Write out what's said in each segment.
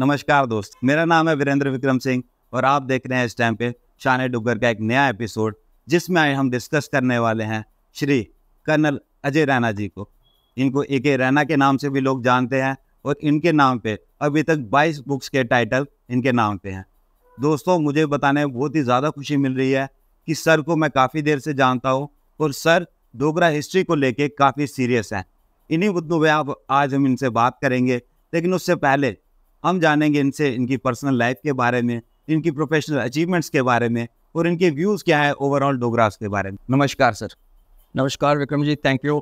नमस्कार दोस्त मेरा नाम है वीरेंद्र विक्रम सिंह और आप देख रहे हैं इस टाइम पे शान डुगर का एक नया एपिसोड जिसमें हम डिस्कस करने वाले हैं श्री कर्नल अजय रैना जी को इनको ए के रैना के नाम से भी लोग जानते हैं और इनके नाम पे अभी तक 22 बुक्स के टाइटल इनके नाम पे हैं दोस्तों मुझे बताने में बहुत ही ज़्यादा खुशी मिल रही है कि सर को मैं काफ़ी देर से जानता हूँ और सर डोगरा हिस्ट्री को लेके काफ़ी सीरियस हैं इन्हीं मुद्दों पर आप आज हम इनसे बात करेंगे लेकिन उससे पहले हम जानेंगे इनसे इनकी पर्सनल लाइफ के बारे में इनकी प्रोफेशनल अचीवमेंट्स के बारे में और इनके व्यूज़ क्या है ओवरऑल डोग्रास के बारे में नमस्कार सर नमस्कार Vikram ji thank you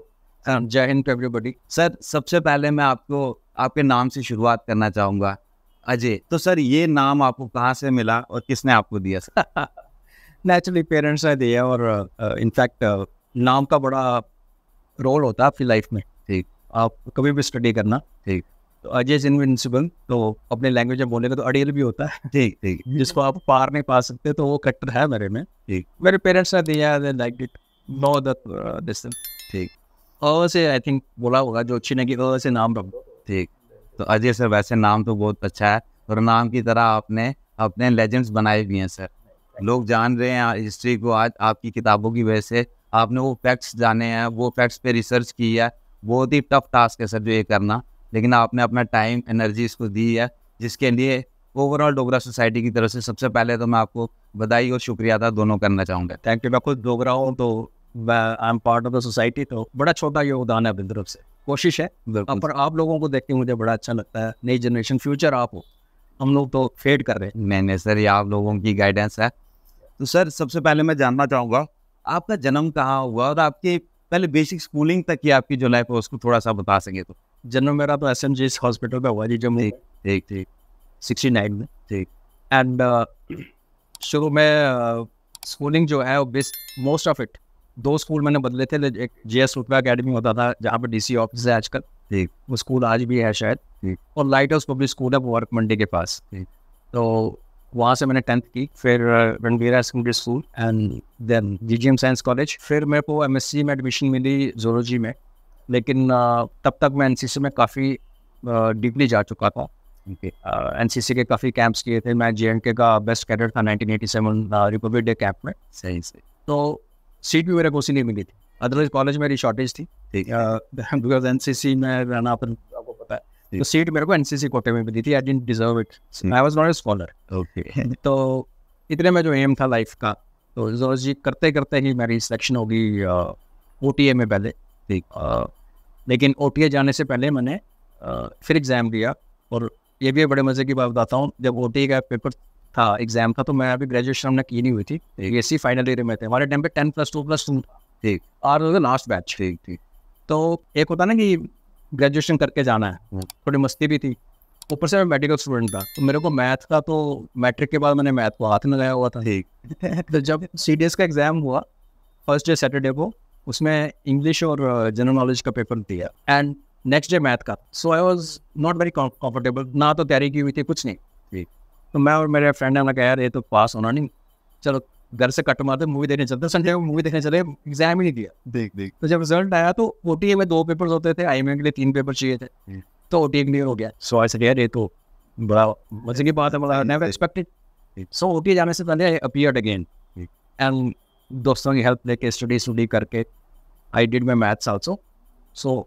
um, जय हिंद टू एवरीबॉडी सर सबसे पहले मैं आपको आपके नाम से शुरुआत करना चाहूँगा अजय तो सर ये नाम आपको कहाँ से मिला और किसने आपको दिया सर नेचुरली पेरेंट्स ने दिया और इनफैक्ट uh, uh, नाम का बड़ा रोल होता है आपकी लाइफ में ठीक आप कभी भी स्टडी करना ठीक तो अजय इज इनविंसिबल तो अपने लैंग्वेज में बोलेगा तो अड़ियल भी होता है ठीक ठीक जिसको आप पार नहीं पा सकते तो वो कट्टर है मेरे में ठीक मेरे पेरेंट्स ने दिया दे लाइक इट नो दिस ठीक और से आई थिंक बोला होगा जो अच्छी लगी और तो से नाम रख दो ठीक तो अजय सर वैसे नाम तो बहुत अच्छा है और नाम की तरह आपने अपने लेजेंड्स बनाए भी हैं सर लोग जान रहे हैं हिस्ट्री को आज आपकी किताबों की वजह से आपने वो फैक्ट्स जाने हैं वो फैक्ट्स पे रिसर्च की है बहुत ही टफ टास्क है सर जो ये करना लेकिन आपने अपना टाइम एनर्जी इसको दी है जिसके लिए ओवरऑल डोगरा सोसाइटी की तरफ से सबसे पहले तो मैं आपको बधाई और शुक्रिया अदा दोनों करना चाहूँगा थैंक यू मैं खुद डोगरा हूँ तो I am part of the society तो बड़ा छोटा योगदान है अपनी तरफ से कोशिश है पर आप लोगों को देख के मुझे बड़ा अच्छा लगता है नई जनरेशन फ्यूचर आप हो हम लोग तो फेड कर रहे हैं मैंने सर ये आप लोगों की गाइडेंस है तो सर सबसे पहले मैं जानना चाहूँगा आपका जन्म कहाँ हुआ और आपके पहले बेसिक स्कूलिंग तक की आपकी जो लाइफ है उसको थोड़ा सा बता सकें तो जन्म मेरा तो एस एम जी हॉस्पिटल में हुआ जी जो मैं ठीक ठीक सिक्सटी नाइन में ठीक एंड uh, शुरू में स्कूलिंग uh, जो है मोस्ट ऑफ इट दो स्कूल मैंने बदले थे एक जे एस रुपया अकेडमी होता था जहाँ पर डीसी ऑफिस है आजकल ठीक वो स्कूल आज भी है शायद और लाइट हाउस पब्लिक स्कूल है वर्क मंडी के पास ठीक तो वहाँ से मैंने टेंथ की फिर Ranbira secondary school and then G G M science college फिर मेरे को एम एस सी में एडमिशन मिली जोलॉजी में लेकिन तब तक मैं एनसीसी में काफ़ी डीपली जा चुका था एन सी सी के काफ़ी कैंप्स किए थे मैं जे के का बेस्ट कैडेट था नाइनटीन रिपब्लिक डे कैंप में सही सही तो सीट भी मेरे को उसी नहीं मिली थी अदरवाइज कॉलेज मेरी शॉर्टेज थी बिकॉज एन सी सी में रहना अपन आपको पता है तो सीट मेरे को एन सी सी कोटे में मिली थी I didn't deserve it I was not a scholar okay तो इतने में जो एम था लाइफ का तो जी करते करते ही मेरी सिलेक्शन होगी ओ टी ए में पहले ठीक लेकिन ओ जाने से पहले मैंने फिर एग्ज़ाम दिया और ये भी बड़े मज़े की बात बताता हूँ जब ओ का पेपर था एग्ज़ाम था तो मैं अभी ग्रेजुएशन हमने की नहीं हुई थी बी सी फाइनल ईयर में थे हमारे टाइम पे ten plus two plus two ठीक और लास्ट बैच ठीक ठीक तो एक होता ना कि ग्रेजुएशन करके जाना है हम्म। थोड़ी मस्ती भी थी ऊपर से मैं मेडिकल स्टूडेंट था तो मेरे को मैथ का तो मैट्रिक के बाद मैंने मैथ को हाथ में लगाया हुआ था ठीक तो जब सी का एग्ज़ाम हुआ फर्स्ट डे सैटरडे को उसमें इंग्लिश और जनरल uh, नॉलेज का पेपर दिया एंड नेक्स्ट डे मैथ का so I was not very comfortable ना तो तैयारी की हुई थी कुछ नहीं जी तो मैं और मेरे फ्रेंड ने हमने कहा यार ये तो पास होना नहीं चलो घर से कट मारते मूवी देखने चलते संडे को मूवी देखने चले एग्जाम ही नहीं दिया देख देख तो जब रिजल्ट आया तो ओ टी में दो पेपर्स होते थे आई के लिए तीन पेपर चाहिए थे हम्म। तो ओ टी क्लियर हो गया सो आई यार ये तो बड़ा मजे की बात है बड़ा नेवर एक्सपेक्टेड सो ओ जाने से पहले अपियर्ड अगेन एंड दोस्तों की हेल्प लेके स्टडी स्टडी करके I did my maths also. So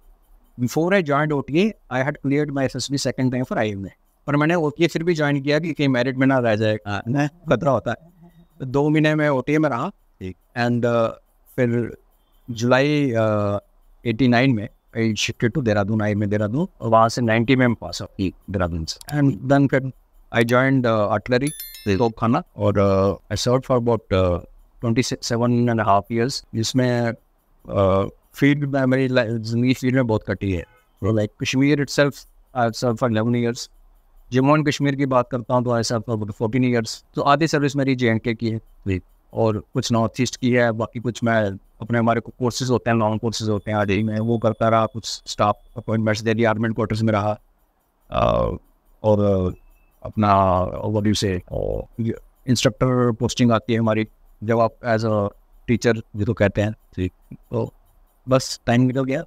before I joined OTA, I had cleared my SSB second time for IMA. पर मैंने ओटीए फिर भी ज्वाइन किया कि कहीं मेरिट में ना रह जाए हाँ, खतरा होता है दो महीने में ओ में रहा एंड uh, फिर जुलाई एटी uh, नाइन में I shifted to Dehradun I में देहरादून और वहाँ से नाइन्टी में पास ठीक देहरादून से एंड देन फिर आई ज्वाइंड आर्टिलरी तोप खाना और I serve for about twenty seven and half years जिसमें फील्ड मेरी जिंदगी फील्ड में बहुत कटी है लाइक तो Kashmir itself for eleven years Jammu and Kashmir की बात करता हूँ तो आई सर्व फोर्टीन ईयर्स तो आधी सर्विस मेरी जे एंड के की है और कुछ नॉर्थ ईस्ट की है बाकी कुछ मैं अपने हमारे कोर्सेज होते हैं लॉन्ग कोर्सेज होते हैं ही मैं वो करता रहा कुछ स्टाफ अपॉइंटमेंट्स दे दिए आर्मेंट क्वार्टर्स में रहा और अपना वॉल्यू से इंस्ट्रक्टर पोस्टिंग आती है हमारी जब आप एज अ टीचर जिसको कहते हैं ठीक तो बस टाइम निकल गया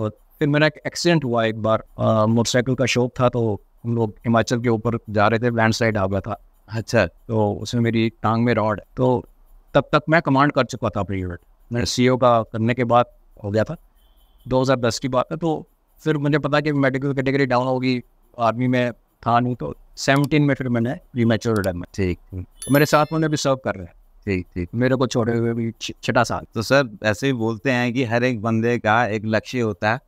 और फिर मेरा एक एक्सीडेंट हुआ एक बार मोटरसाइकिल का शौक था तो हम लोग हिमाचल के ऊपर जा रहे थे लैंड स्लाइड आ गया था अच्छा तो उसमें मेरी टांग में रॉड तो तब तक मैं कमांड कर चुका था अपनी यूनिट मैंने सी का करने के बाद हो गया था 2010 की बात है तो फिर मुझे पता कि मेडिकल कैटेगरी डाउन होगी आर्मी में था नहीं तो सेवनटीन में फिर मैंने रीमेचर में ठीक मेरे साथ मैंने अभी सर्व कर रहे हैं ठीक ठीक तो मेरे को छोड़े हुए भी छठा साल तो सर ऐसे ही बोलते हैं कि हर एक बंदे का एक लक्ष्य होता है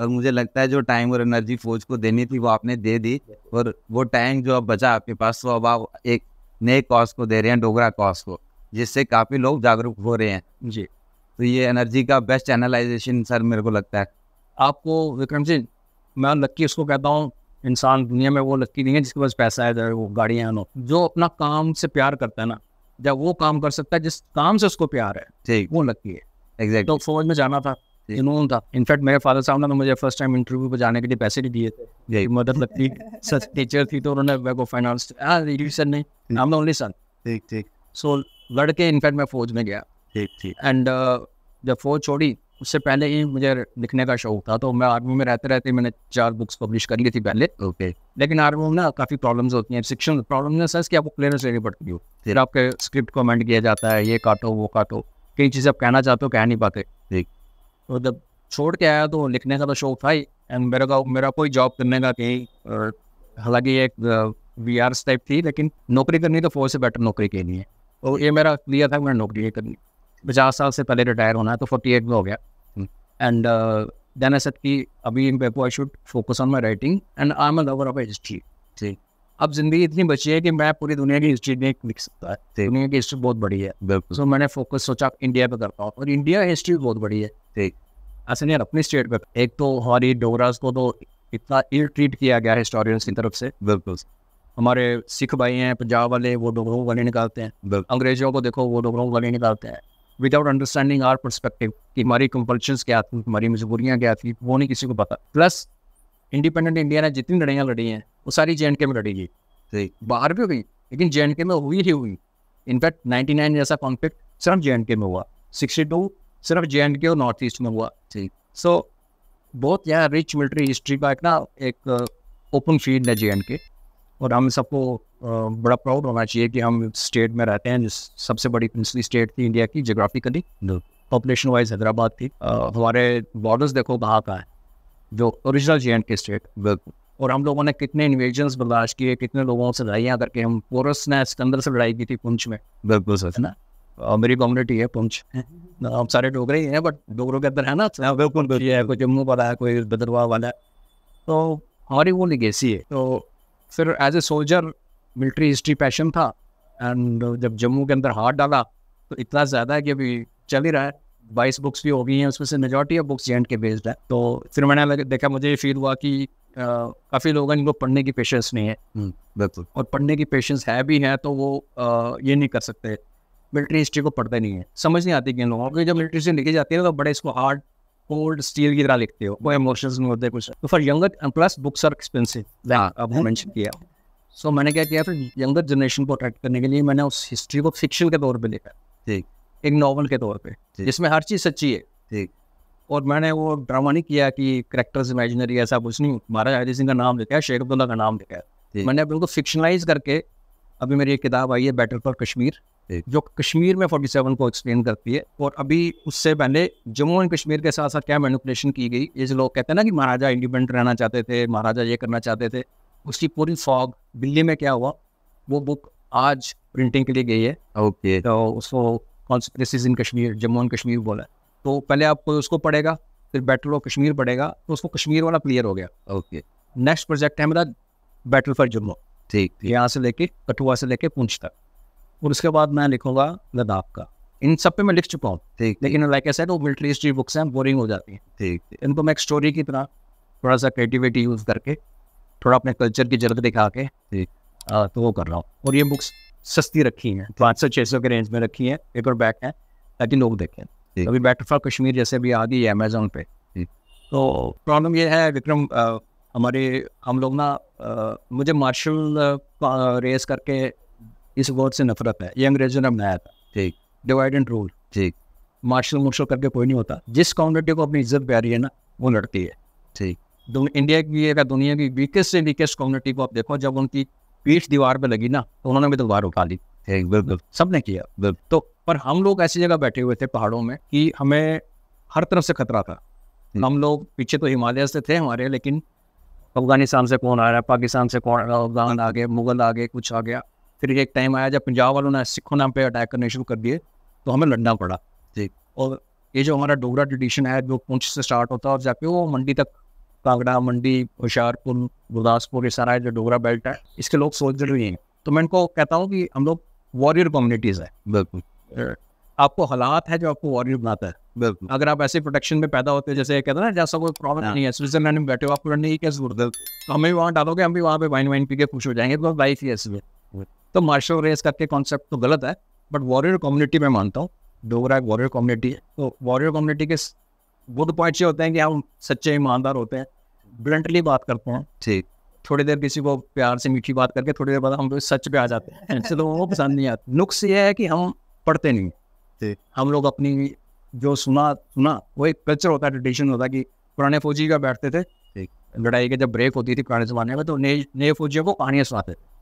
और मुझे लगता है जो टाइम और एनर्जी फौज को देनी थी वो आपने दे दी और वो टाइम जो अब बचा आपके पास तो अब आप एक नए कॉज को दे रहे हैं डोगरा कॉज को जिससे काफ़ी लोग जागरूक हो रहे हैं जी तो ये एनर्जी का बेस्ट एनालाइजेशन सर मेरे को लगता है आपको विक्रम सिंह मैं लक्की उसको कहता हूँ इंसान दुनिया में वो लक्की नहीं है जिसके पास पैसा है वो गाड़ियाँ नो जो अपना काम से प्यार करता है ना जब वो काम कर सकता है जिस काम से उसको प्यार है ठीक वो लगती है एग्जैक्ट exactly. तो फौज में जाना था जुनून था इनफैक्ट मेरे फादर साहब ने तो मुझे फर्स्ट टाइम इंटरव्यू पर जाने के लिए पैसे नहीं दिए थे यही मदद लगती सच टीचर थी तो उन्होंने मेरे को फाइनेंस सर हाँ, नहीं नाम ओनली सर ठीक ठीक सो लड़के इनफैक्ट मैं फौज में गया ठीक ठीक एंड uh, जब फौज छोड़ी उससे पहले ही मुझे लिखने का शौक था तो मैं आर्मी में रहते रहते मैंने चार बुक्स पब्लिश कर ली थी पहले ओके okay. लेकिन आर्मी में ना काफ़ी प्रॉब्लम्स होती हैं शिक्षण प्रॉब्लम इन कि आपको क्लियरेंस लेनी पड़ती हो फिर आपके स्क्रिप्ट को अमेंड किया जाता है ये काटो वो काटो कई चीज़ें आप कहना चाहते हो कह नहीं पाते ठीक तो जब छोड़ के आया तो लिखने का तो शौक था ही एंड मेरे का मेरा कोई जॉब करने का कहीं हालांकि एक वी आर टाइप थी लेकिन नौकरी करनी तो फोर से बेटर नौकरी के लिए और ये मेरा क्लियर था मैंने नौकरी करनी पचास साल से पहले रिटायर होना है तो फोर्टी एट में हो गया एंड देन आई सेट कि अभी in paper I should focus on my writing and I am a lover of history ठीक अब जिंदगी इतनी बची है कि मैं पूरी दुनिया की हिस्ट्री नहीं लिख सकता है दुनिया की हिस्ट्री बहुत बड़ी है सो so, मैंने फोकस सोचा इंडिया पे करता हूँ और इंडिया हिस्ट्री बहुत बड़ी है ठीक ऐसे नहीं अपनी स्टेट पे एक तो हमारी डोगराज को तो इतना इल ट्रीट किया गया है हिस्टोरियंस की तरफ से बिल्कुल हमारे सिख भाई हैं पंजाब वाले वो डोगरों गले निकालते हैं अंग्रेजों को देखो वो डोगरों गले निकालते हैं विदाउट अंडरस्टैंडिंग आर परस्पेक्टिव कि हमारी कंपल्शन क्या थी हमारी मजबूरियाँ क्या थी वो नहीं किसी को पता प्लस इंडिपेंडेंट इंडिया ने जितनी लड़ाइयाँ लड़ी हैं वो सारी जे एंड के में लड़ी गई बाहर भी हुई लेकिन जे एंड के में हुई ही हुई इनफैक्ट नाइन्टी नाइन जैसा कॉन्फ्लिक्ट सिर्फ जे एंड के में हुआ सिक्सटी टू सिर्फ जे एंड के और नॉर्थ ईस्ट में हुआ ठीक सो so, बहुत यहाँ रिच मिलिट्री हिस्ट्री का एक ना एक ओपन uh, फील्ड है जे एंड के और हम सबको बड़ा प्राउड होना चाहिए कि हम स्टेट में रहते हैं जिस सबसे बड़ी प्रिंसली स्टेट थी इंडिया की जोग्राफिकली पॉपुलेशन वाइज हैदराबाद थी हमारे बॉर्डर्स देखो कहाँ का है जो original J and K state बिल्कुल और हम लोगों ने कितने इन्वेजन बर्दाश्त किए कितने लोगों से लड़ाइयाँ करके हम पोरस ने सिकंदर से लड़ाई की थी पुंछ में बिल्कुल सर है ना मेरी कम्युनिटी है पुंछ हाँ। हम सारे डोगरे ही हैं बट डोगरों के अंदर है ना हाँ, बिल्कुल कोई जम्मू वाला है कोई भद्रवाह वाला है तो हमारी वो लिगेसी है तो फिर as a soldier military history passion था एंड जब जम्मू के अंदर हार्ट डाला तो इतना ज़्यादा है कि अभी चल ही रहा है बाईस बुक्स भी हो गई हैं उसमें से मेजोरिटी ऑफ बुक्स जे के बेस्ड है तो फिर मैंने देखा मुझे ये फील हुआ कि काफ़ी लोग हैं जिनको पढ़ने की पेशेंस नहीं है हम्म, बिल्कुल और पढ़ने की पेशेंस है भी है तो वो आ, ये नहीं कर सकते मिलिट्री हिस्ट्री को पढ़ते नहीं है समझ नहीं आती कि इन लोगों की जब मिलिट्री से लिखी जाती है तो बड़े इसको हार्ड कोल्ड स्टील की तरह लिखते हो वो इमोशंस नहीं होते कुछ तो for younger plus books are expensive अब मैंशन किया सो मैंने क्या किया फिर यंगर जनरेशन को अट्रैक्ट करने के लिए मैंने उस हिस्ट्री को फिक्शन के तौर पर लिखा ठीक एक नॉवल के तौर पर जिसमें हर चीज़ सच्ची है ठीक और मैंने वो ड्रामा नहीं किया कि करेक्टर्स इमेजिनरी ऐसा कुछ नहीं महाराज हरि सिंह का नाम लिखा है शेख अब्दुल्ला का नाम लिखा है मैंने बिल्कुल उनको फिक्शनलाइज करके अभी मेरी एक किताब आई है बैटल फॉर कश्मीर जो कश्मीर में 47 को एक्सप्लेन करती है और अभी उससे पहले जम्मू एंड कश्मीर के साथ साथ क्या मैनिपुलेशन की गई ये जो लोग कहते हैं ना कि महाराजा इंडिपेंडेंट रहना चाहते थे महाराजा ये करना चाहते थे उसकी पूरी फॉग दिल्ली में क्या हुआ वो बुक आज प्रिंटिंग के लिए गई है ओके तो उसको conspiracies in Kashmir Jammu and Kashmir बोला तो पहले आप उसको पढ़ेगा फिर बैटल ऑफ कश्मीर पढ़ेगा तो उसको कश्मीर वाला क्लियर हो गया ओके नेक्स्ट प्रोजेक्ट है मेरा बैटल फॉर जम्मू ठीक यहाँ से लेके कठुआ से लेके पूछ तक और उसके बाद मैं लिखूंगा लद्दाख का इन सब पे मैं लिख चुका हूँ ठीक लेकिन लाइक ऐसा वो मिलिट्री हिस्ट्री बुक्स हैं बोरिंग हो जाती हैं ठीक इनको मैं एक स्टोरी की तरह थोड़ा सा क्रिएटिविटी यूज़ करके थोड़ा अपने कल्चर की झलक दिखा के ठीक तो वो कर रहा हूँ और ये बुक्स सस्ती रखी हैं पाँच सौ छः सौ के रेंज में रखी हैं एक और बैक हैं ताकि लोग देखें अभी बैटर फॉर कश्मीर जैसे अभी आ गई है अमेजोन पे तो प्रॉब्लम ये है विक्रम हमारे हम लोग ना मुझे मार्शल रेस करके इस वर्ड से नफरत है ये अंग्रेजों ने बनाया था ठीक डिवाइड एंड रूल ठीक मार्शल मुर्शल करके कोई नहीं होता जिस कम्युनिटी को अपनी इज्जत प्यारी है ना वो लड़ती है ठीक इंडिया की अगर दुनिया की वीकेस्ट से वीकेस्ट कम्युनिटी को आप देखो जब उनकी पीठ दीवार पर लगी ना तो उन्होंने भी दीवार उठा ली ठीक बिल्कुल सब ने किया बिल्कुल तो पर हम लोग ऐसी जगह बैठे हुए थे पहाड़ों में कि हमें हर तरफ से खतरा था हम लोग पीछे तो हिमालय से थे हमारे लेकिन अफगानिस्तान से कौन आ रहा है पाकिस्तान से कौन अफगान आ गए मुगल आ गए कुछ आ गया फिर एक टाइम आया जब पंजाब वालों ने सिखों नाम पे अटैक करने शुरू कर दिए तो हमें लड़ना पड़ा जी और ये जो हमारा डोगरा ट्रेडिशन है जो पुंछ से स्टार्ट होता है और जाके वो मंडी तक कांगड़ा मंडी होशियारपुर गुरदासपुर ये सारा जो डोगरा बेल्ट है इसके लोग सोल्जर भी हैं तो मैं इनको कहता हूँ कि हम लोग वॉरियर कम्युनिटीज़ है बिल्कुल आपको हालात है जो आपको वॉरियर बनाता है बिल्कुल अगर आप ऐसे प्रोटेक्शन में पैदा होते हैं जैसे कहते हैं ना जैसा कोई प्रॉब्लम हाँ। नहीं है स्विट्जरलैंड में बैठे हो आपको लड़ने की क्या जरूरत है तो हमें भी वहाँ डालोगे हम भी वहाँ पे वाइन वाइन पी के खुश हो जाएंगे तो लाइफ ही ऐसी है तो मार्शल रेस करके कॉन्सेप्ट तो गलत है बट वॉरियर कम्युनिटी में मानता हूँ डोगरा एक वॉरियर कम्युनिटी है तो वॉरियर कम्युनिटी के तो पॉइंट्स ये होते हैं कि हम सच्चे ईमानदार होते हैं ब्लंटली बात करते हैं ठीक थोड़ी देर किसी को प्यार से मीठी बात करके थोड़ी देर बाद हम लोग सच पे आ जाते हैं ऐसे तो वो पसंद नहीं आते नुक्स ये है कि हम पढ़ते नहीं हम लोग अपनी जो सुना सुना वो एक कल्चर होता है ट्रेडिशन होता है कि पुराने फौजी का बैठते थे लड़ाई के जब ब्रेक होती थी पुराने जमाने में तो नए नए फौजियों को कहानियाँ सुनाते थे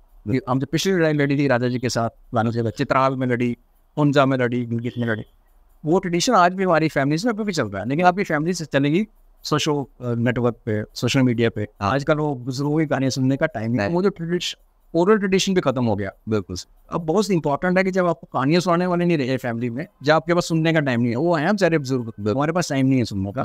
हम जब पिछली लड़ाई लड़ी थी राजा जी के साथ रानू से चित्राल में लड़ी उनजा में लड़ी गिलगित में लड़ी वो ट्रेडिशन आज भी हमारी फैमिली में अभी भी चल रहा है लेकिन आपकी फैमिली से चलेगी सोशल नेटवर्क पे सोशल मीडिया पे हाँ। आजकल वो बुजुर्गों की कहानियाँ सुनने का टाइम है वो जो ट्रेडिशन ओरल ट्रेडिशन भी खत्म हो गया बिल्कुल अब बहुत इंपॉर्टेंट है कि जब आपको कहानियाँ सुनाने वाले नहीं रहे फैमिली में जब आपके पास सुनने का टाइम नहीं है वो है हम बुजुर्ग हमारे पास टाइम नहीं है सुनने का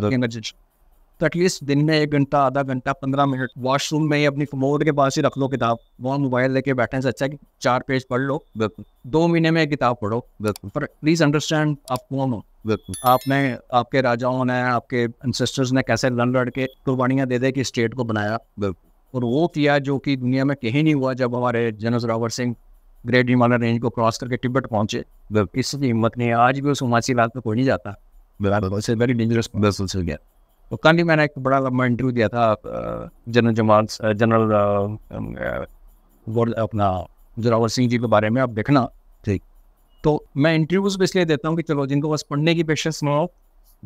तो एटलीस्ट दिन में एक घंटा आधा घंटा पंद्रह मिनट वॉशरूम में ही अपनी कमोड के पास ही रख लो किताब वहाँ मोबाइल लेके बैठने से अच्छा है कि चार पेज पढ़ लो बिल्कुल दो महीने में किताब पढ़ो बिल्कुल पर प्लीज अंडरस्टैंड आप कौन हो बिल्कुल आपने आपके राजाओं ने आपके इंसेस्टर्स ने कैसे लड़ लड़ के कुर्बानियाँ दे दे कि स्टेट को बनाया बिल्कुल और वो किया जो कि दुनिया में कहीं नहीं हुआ जब हमारे general Zorawar Singh great Himalaya range को क्रॉस करके टिब्बत पहुंचे इसकी हिम्मत नहीं आज भी उस हिमाचली रात में कोई नहीं जाता वेरी डेंजरस बिल्कुल तो कल ही मैंने एक बड़ा लंबा इंटरव्यू दिया था जनरल जमाल जनरल अपना जोरावर सिंह जी के बारे में आप देखना ठीक तो मैं इंटरव्यूज भी इसलिए देता हूँ कि चलो जिनको बस पढ़ने की पेशेंस ना हो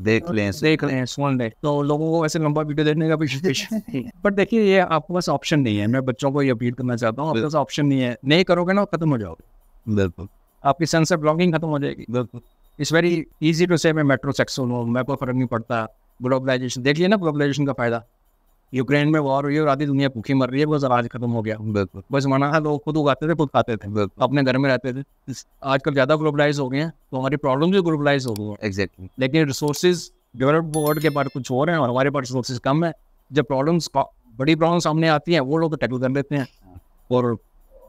देख लें देख लें सुन लें तो लोगों को ऐसे लंबा वीडियो देखने का भी बट देखिए ये आपके पास ऑप्शन नहीं है मैं बच्चों को ये अपील करना चाहता हूँ आपके पास ऑप्शन नहीं है नहीं करोगे ना खत्म हो जाओगे बिल्कुल आपकी सेंस ऑफ ब्लॉगिंग खत्म हो जाएगी बिल्कुल इट्स वेरी इजी टू से मैं मेट्रो सेक्सुअल हूँ मैं कोई फर्क नहीं पड़ता ग्लोबलाइजेशन देख लिया ना ग्लोबलाइजेशन का फायदा यूक्रेन में वॉर हुई और आधी दुनिया भूखी मर रही है बस आज खत्म हो गया बिल्कुल बस मना है हाँ, लोग खुद उगाते थे खुद खाते थे अपने घर में रहते थे आजकल ज्यादा ग्लोबलाइज हो गए हैं तो हमारी प्रॉब्लम भी ग्लोबलाइज हो गई है एग्जैक्टली लेकिन रिसोर्सेज डेवलप वर्ल्ड के पास कुछ हो रहे हैं और हमारे पास रिसोर्सेज कम है जब प्रॉब्लम्स बड़ी प्रॉब्लम सामने आती है वो लोग तो टैकल कर लेते हैं और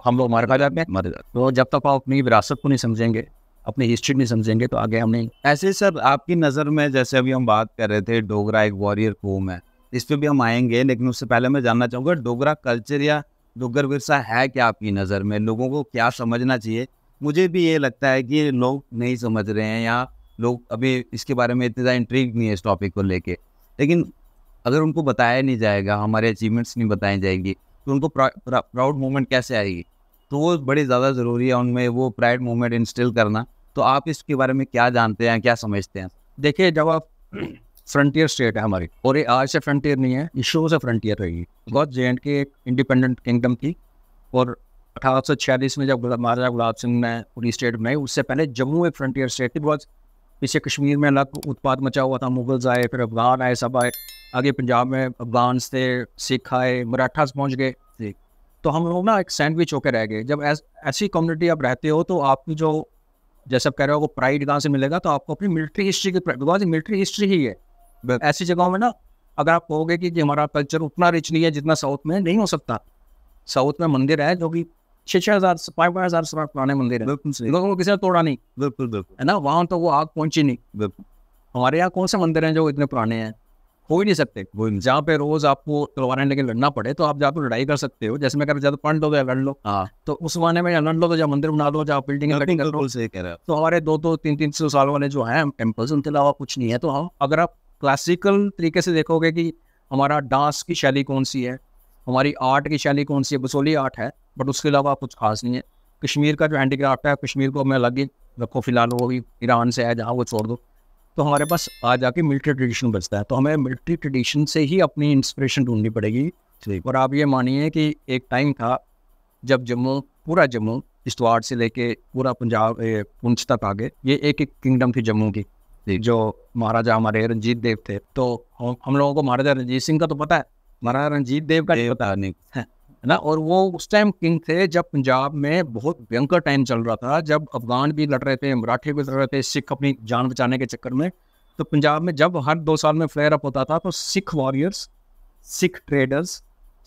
हम लोग मारे खा जाते हैं तो जब तक आप अपनी विरासत को नहीं समझेंगे अपनी हिस्ट्री नहीं समझेंगे तो आगे हम नहीं ऐसे सर आपकी नज़र में जैसे अभी हम बात कर रहे थे डोगरा एक वॉरियर कोम है इस पर भी हम आएंगे लेकिन उससे पहले मैं जानना चाहूँगा डोगरा कल्चर या डोगर विरसा है क्या आपकी नज़र में लोगों को क्या समझना चाहिए मुझे भी ये लगता है कि लोग नहीं समझ रहे हैं या लोग अभी इसके बारे में इतना ज़्यादा नहीं है इस टॉपिक को लेके लेकिन अगर उनको बताया नहीं जाएगा हमारे अचीवमेंट्स नहीं बताई जाएगी तो उनको प्राउड मूवमेंट कैसे आएगी तो वो बड़ी ज़्यादा ज़रूरी है उनमें वो प्राइड मोमेंट इंस्टिल करना तो आप इसके बारे में क्या जानते हैं क्या समझते हैं देखिए जब आप फ्रंटियर स्टेट है हमारी और ये आज से फ्रंटियर नहीं है शुरू से फ्रंटियर रही बहुत जे एंड के एक इंडिपेंडेंट किंगडम थी और अठारह सौ छियालीस में जब महाराजा गुलाब सिंह ने पूरी स्टेट बनाई उससे पहले जम्मू एक फ्रंटियर स्टेट थी बिकॉज पीछे कश्मीर में अलग उत्पाद मचा हुआ था मुगल्स आए फिर अफगान आए सब आए आगे पंजाब में अफगान थे सिख आए मराठास पहुँच गए तो हम लोग ना एक सैंडविच होकर रह गए जब ऐस, ऐसी कम्युनिटी आप रहते हो तो आपकी जो जैसे आप कह रहे हो प्राइड कहाँ से मिलेगा तो आपको अपनी मिलिट्री हिस्ट्री की बिकॉज मिलिट्री हिस्ट्री ही है ऐसी जगहों में ना अगर आप कहोगे कि हमारा कल्चर उतना रिच नहीं है जितना साउथ में नहीं हो सकता साउथ में मंदिर है जो कि छः छः हज़ार पाँच पाँच हज़ार साल पुराने मंदिर है लोगों को किसी ने तोड़ा नहीं बिल्कुल बिल्कुल है ना वहाँ तो वो आग पहुंची नहीं बिल्कुल हमारे यहाँ कौन से मंदिर हैं जो इतने पुराने हैं हो ही नहीं सकते वो जहाँ पे रोज आपको तलवार लेके लड़ना पड़े तो आप जहाँ लड़ाई कर सकते हो जैसे मैं कह रहा पढ़ लो तो लड़ लो हाँ तो उस जमाने में लड़ लो तो जहाँ मंदिर बना लो जहाँ बिल्डिंग कटिंग कर लो कह तो हमारे दो दो तीन तीन सौ साल वाले जो है टेम्पल्स उनके अलावा कुछ नहीं है तो हम अगर आप क्लासिकल तरीके से देखोगे कि हमारा डांस की शैली कौन सी है हमारी आर्ट की शैली कौन सी है बसोली आर्ट है बट उसके अलावा कुछ खास नहीं है कश्मीर का जो हैंडीक्राफ्ट है कश्मीर को हमें अलग ही रखो फिलहाल वो ईरान से है जहाँ वो छोड़ दो तो हमारे पास आ जाके मिलिट्री ट्रेडिशन बचता है तो हमें मिलिट्री ट्रेडिशन से ही अपनी इंस्पिरेशन ढूंढनी पड़ेगी और आप ये मानिए कि एक टाइम था जब जम्मू पूरा जम्मू किश्तवाड़ से लेके पूरा पंजाब पुंछ तक आगे ये एक एक किंगडम थी जम्मू की जो महाराजा हमारे रंजीत देव थे तो हम, हम लोगों को महाराजा रंजीत सिंह का तो पता है महाराजा रंजीत देव का नहीं पता हाँ। नहीं है ना और वो उस टाइम किंग थे जब पंजाब में बहुत भयंकर टाइम चल रहा था जब अफगान भी लड़ रहे थे मराठे भी लड़ रहे थे सिख अपनी जान बचाने के चक्कर में तो पंजाब में जब हर दो साल में फ्लेयर अप होता था तो Sikh warriors Sikh traders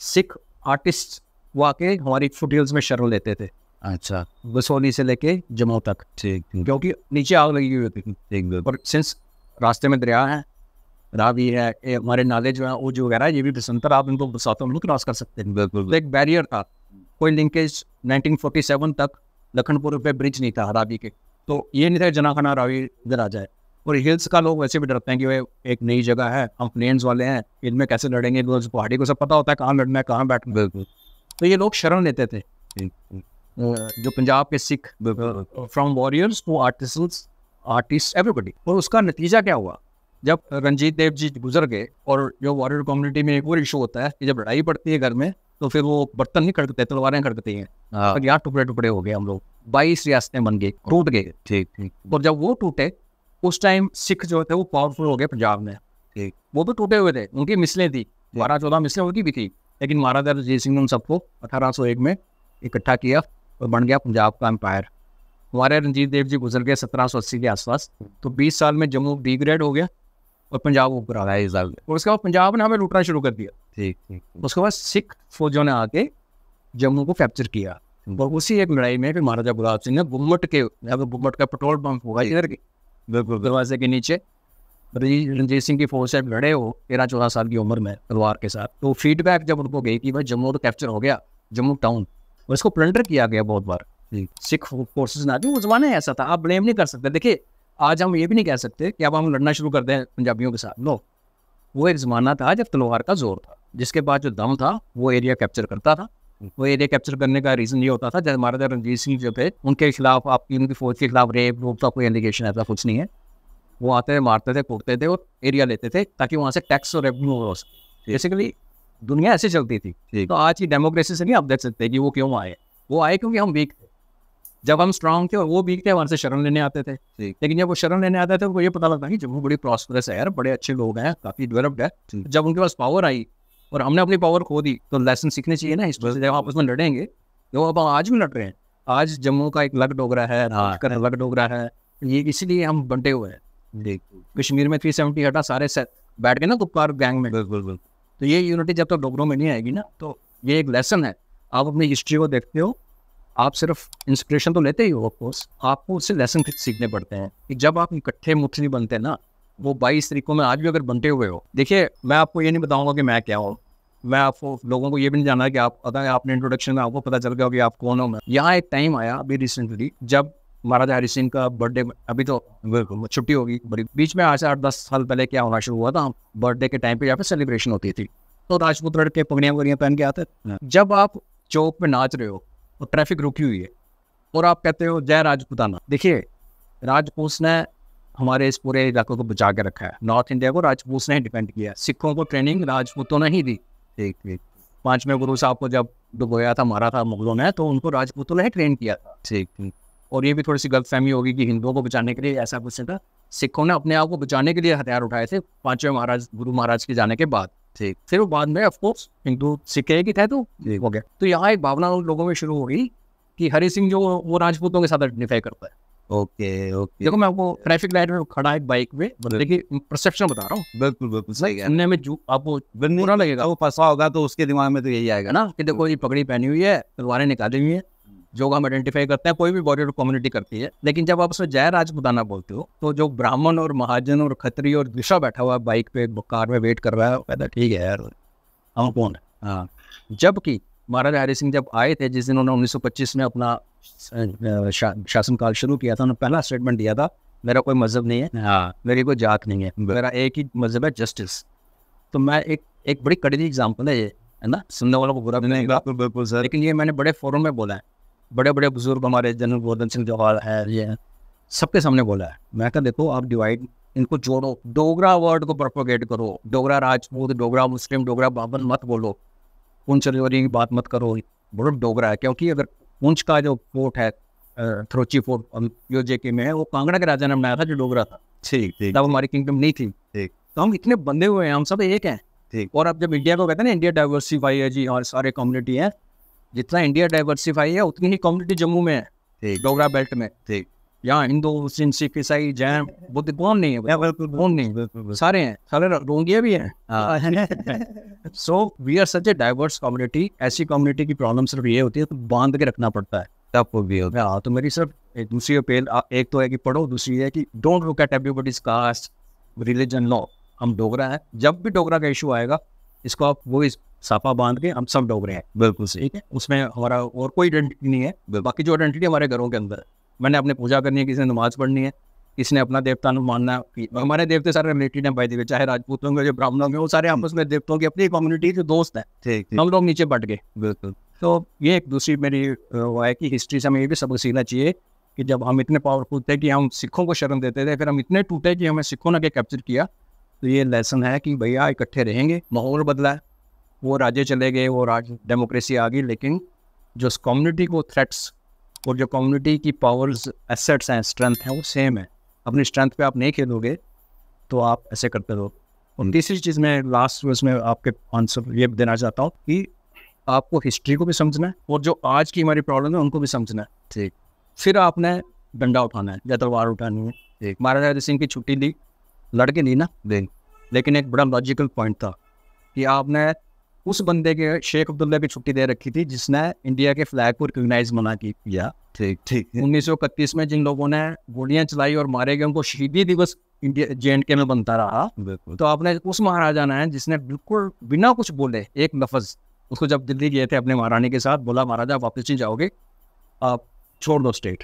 Sikh artist वो आके हमारी फुट हिल्स में शरण लेते थे अच्छा वसोली से लेके जम्मू तक ठीक क्योंकि नीचे आग लगी हुई थी थी और सिंस रास्ते में दरिया है रहा ये है हमारे नाले जो है जो वगैरह ये भी बसंतर आप इनको हैं उनको क्रॉस कर सकते हैं बिल्कुल तो एक बैरियर था कोई लिंकेज 1947 तक लखनपुर पे ब्रिज नहीं था हराबी के तो ये नहीं था जना खाना रावी इधर आ जाए और हिल्स का लोग वैसे भी डरते हैं कि वह एक नई जगह है हम प्लेन्स वाले हैं इनमें कैसे लड़ेंगे पहाड़ी को सब पता होता है कहाँ लड़ना है कहाँ बैठना बिल्कुल तो ये लोग शरण लेते थे जो पंजाब के Sikh from warriors to artist artist everybody और उसका नतीजा क्या हुआ जब रंजीत देव जी गुजर गए और जो वॉरियर कम्युनिटी में एक और इशू होता है कि जब लड़ाई पड़ती है घर में तो फिर वो बर्तन नहीं खड़कते तलवारें खड़कती हैं और हाँ। यहाँ टुकड़े टुकड़े हो गए हम लोग बाईस रियासतें बन गई टूट गए ठीक ठीक और जब वो टूटे उस टाइम सिख जो थे वो पावरफुल हो गए पंजाब में ठीक वो भी टूटे हुए थे उनकी मिसलें थी बारह चौदह मिसलें उनकी भी थी लेकिन महाराजा रजीत सिंह ने उन सबको अठारह में इकट्ठा किया और बन गया पंजाब का एम्पायर हमारे रंजीत देव जी गुजर गए सत्रह के आसपास तो बीस साल में जम्मू डिग्रेड हो गया और पंजाब ऊपर आ गया और उसके बाद पंजाब ने हमें लूटना शुरू कर दिया ठीक ठीक उसके बाद सिख फौजों ने आके जम्मू को कैप्चर किया हम्म। और उसी एक लड़ाई में फिर महाराजा गुलाब सिंह ने गुम्मट के गुम्मट का पेट्रोल पंप होगा इधर के बिल्कुल दरवाजे के नीचे रंजीत सिंह की फौज से लड़े हो तेरह चौदह साल की उम्र में तलवार के साथ तो फीडबैक जब उनको गई कि भाई जम्मू तो कैप्चर हो गया जम्मू टाउन और इसको प्लंडर किया गया बहुत बार सिख फोर्सेज ने आदमी वो जमाना ऐसा था आप ब्लेम नहीं कर सकते देखिए आज हम ये भी नहीं कह सकते कि अब हम लड़ना शुरू कर दें पंजाबियों के साथ नो वो एक ज़माना था जब तलवार का जोर था जिसके बाद जो दम था वो एरिया कैप्चर करता था हम्म। वो एरिया कैप्चर करने का रीज़न ये होता था जब महाराजा रणजीत सिंह जो थे उनके खिलाफ आपकी उनकी फौज के खिलाफ रेप रोप का कोई एलिगेशन ऐसा कुछ नहीं है वो आते थे मारते थे कूटते थे और एरिया लेते थे ताकि वहाँ से टैक्स और रेवन्यू हो सके बेसिकली दुनिया ऐसे चलती थी तो आज की डेमोक्रेसी से नहीं आप देख सकते कि वो क्यों आए वो आए क्योंकि हम वीक थे जब हम स्ट्रांग थे और वो वीक थे वहां से शरण लेने आते थे लेकिन जब वो शरण लेने आते थे वो तो ये पता लगता कि जम्मू बड़ी प्रॉस्परस है यार बड़े अच्छे लोग हैं काफी डेवलप्ड है जब उनके पास पावर आई और हमने अपनी पावर खो दी तो लेसन सीखने चाहिए ना इस वजह से जब आपस में लड़ेंगे तो अब आज भी लड़ रहे हैं आज जम्मू का एक लग डोगरा है हाँ। लग डोगरा है ये इसीलिए हम बंटे हुए हैं कश्मीर में थ्री सेवेंटी हटा सारे बैठ गए ना गुप्कार गैंग में बिल्कुल बिल्कुल तो ये यूनिटी जब तक डोगरों में नहीं आएगी ना तो ये एक लेसन है आप अपनी हिस्ट्री को देखते हो आप सिर्फ इंस्पिरेशन तो लेते ही हो ऑफकोर्स आपको उससे लेसन सीखने पड़ते हैं कि जब आप इकट्ठे मुठली बनते हैं ना वो बाईस तरीकों में आज भी अगर बनते हुए हो देखिए मैं आपको ये नहीं बताऊंगा कि मैं क्या हूँ मैं आपको लोगों को ये भी नहीं जाना कि आप अगर आपने इंट्रोडक्शन में आपको पता चल गया कि आप कौन हो मैं यहाँ एक टाइम आया अभी रिसेंटली जब महाराजा हरी सिंह का बर्थडे अभी तो छुट्टी होगी बड़ी बीच में आज से आठ दस साल पहले क्या होना शुरू हुआ था बर्थडे के टाइम पे यहाँ पे सेलिब्रेशन होती थी तो राजपूत लड़के पगड़ियाँ वगड़ियाँ पहन के आते जब आप चौक पे नाच रहे हो और ट्रैफिक रुकी हुई है और आप कहते हो जय राजपूताना देखिए राजपूत ने हमारे इस पूरे इलाके को बचा के रखा है नॉर्थ इंडिया को राजपूत ने डिपेंड किया सिखों को ट्रेनिंग राजपूतों ने ही दी ठीक ठीक गुरु साहब को जब डुबोया था मारा था मुगलों ने तो उनको राजपूतों ने ही ट्रेन किया था ठीक ठीक और ये भी थोड़ी सी गलत फहमी होगी कि हिंदुओं को बचाने के लिए ऐसा कुछ था सिखों ने अपने आप को बचाने के लिए हथियार उठाए थे पांचवें महाराज गुरु महाराज के जाने के बाद ठीक फिर बाद में ऑफकोर्स हिंदू सिक्के की तहत हो गया तो यहाँ एक भावना उन लोगों में शुरू हो गई कि हरी सिंह जो वो राजपूतों के साथ आइडेंटिफाई करता है ओके ओके देखो मैं आपको ट्रैफिक लाइट में खड़ा एक बाइक में देखिए परसेप्शन बता रहा हूँ बिल्कुल बिल्कुल सही है में जो आपको बुरा लगेगा वो फंसा होगा तो उसके दिमाग में तो यही आएगा ना कि देखो ये पगड़ी पहनी हुई है तलवारें निकाली हुई है जो हम आइडेंटिफाई करते हैं कोई भी वॉरियर कम्युनिटी करती है लेकिन जब आप उसमें जय राजपुताना बोलते हो तो जो ब्राह्मण और महाजन और खत्री और दिशा बैठा हुआ बाइक पे कार में वेट कर रहा है कहता ठीक है यार हम कौन है हाँ जबकि महाराजा हरि सिंह जब आए थे जिस दिन उन्होंने उन्नीस में अपना शा, शासनकाल शुरू किया था उन्होंने पहला स्टेटमेंट दिया था मेरा कोई मजहब नहीं है हाँ मेरी कोई जात नहीं है मेरा एक ही मजहब है जस्टिस तो मैं एक एक बड़ी कड़ी एग्जाम्पल है ये है ना सुनने वालों को बुरा नहीं बिल्कुल सर लेकिन ये मैंने बड़े फोरम में बोला है बड़े बड़े बुजुर्ग हमारे जनरल गोवर्धन सिंह जवाहर है ये हैं सबके सामने बोला है मैं कहा देखो आप डिवाइड इनको जोड़ो डोगरा वर्ड को प्रोपोगेट करो डोगरा राजपूत डोगरा मुस्लिम डोगरा बाबन मत बोलो पुंछ रजौरी की बात मत करो बोलो डोगरा है क्योंकि अगर पुंछ का जो फोर्ट है थ्रोची फोर्ट जे के में वो कांगड़ा के राजा ने बनाया था जो डोगरा था ठीक ठीक तब हमारी किंगडम नहीं थी ठीक तो हम इतने बंदे हुए हैं हम सब एक हैं ठीक और अब जब इंडिया को कहते हैं ना इंडिया डाइवर्सिफाई है जी और हाँ, सारे कम्युनिटी है जितना इंडिया डाइवर्सिफाई है उतनी ही कम्युनिटी जम्मू में है डोगरा बेल्ट में ठीक यहाँ हिंदू मुस्लिम सिख ईसाई जैन बुद्ध कौन नहीं है हाँ, बिल्कुल कौन नहीं सारे हैं सारे रोंगिया भी हैं so we are such a diverse community ऐसी कम्युनिटी की प्रॉब्लम सिर्फ ये होती है तो बांध के रखना पड़ता है टफ भी होता है हाँ, तो मेरी सिर्फ दूसरी अपील एक तो है कि पढ़ो दूसरी है कि don't look at everybody is caste religion law हम डोगरा हैं जब भी डोगरा का इशू आएगा इसको आप वो साफा बांध के हम सब डोब रहे हैं बिल्कुल ठीक है उसमें हमारा और कोई आइडेंटिटी नहीं है बाकी जो आइडेंटिटी हमारे घरों के अंदर मैंने अपने पूजा करनी है किसी ने नमाज पढ़नी है ने अपना देवता मानना हमारे देवते सारे रिलेटेड हैं भाई देवे चाहे राजपूत होंगे ब्राह्मणों ब्राह्मण होंगे वो सारे आपस में देवतों की अपनी कम्युनिटी जो दोस्त है हम लोग नीचे बट गए बिल्कुल तो ये एक दूसरी मेरी वो है कि हिस्ट्री से हमें ये भी सबक सीखना चाहिए कि जब हम इतने पावरफुल थे कि हम सिखों को शर्म देते थे फिर हम इतने टूटे कि हमें सिखों ने क्या कैप्चर किया तो ये लेसन है कि भैया इकट्ठे रहेंगे माहौल बदला है वो राज्य चले गए वो राज डेमोक्रेसी आ गई लेकिन जो कम्युनिटी को थ्रेट्स और जो कम्युनिटी की पावर्स एसेट्स हैं स्ट्रेंथ हैं वो सेम है अपनी स्ट्रेंथ पे आप नहीं खेलोगे तो आप ऐसे करते रहो और हम्म। तीसरी चीज़ मैं लास्ट उसमें आपके आंसर ये देना चाहता हूँ कि आपको हिस्ट्री को भी समझना है और जो आज की हमारी प्रॉब्लम है उनको भी समझना है ठीक फिर आपने डंडा उठाना है या तलवार उठानी है ठीक महाराजा हरि सिंह की छुट्टी ली लड़के ली ना दें लेकिन एक बड़ा लॉजिकल पॉइंट था कि आपने उस बंदे के शेख अब्दुल्ला की छुट्टी दे रखी थी जिसने इंडिया के फ्लैग को रिकोगनाइज मना की किया ठीक ठीक उन्नीस सौ में जिन लोगों ने गोलियां चलाई और मारे गए उनको शहीदी दिवस इंडिया जे एंड के में बनता रहा तो आपने उस महाराजा ने जिसने बिल्कुल बिना कुछ बोले एक लफज उसको जब दिल्ली गए थे अपने महारानी के साथ बोला महाराजा वापस नहीं जाओगे आप छोड़ दो स्टेट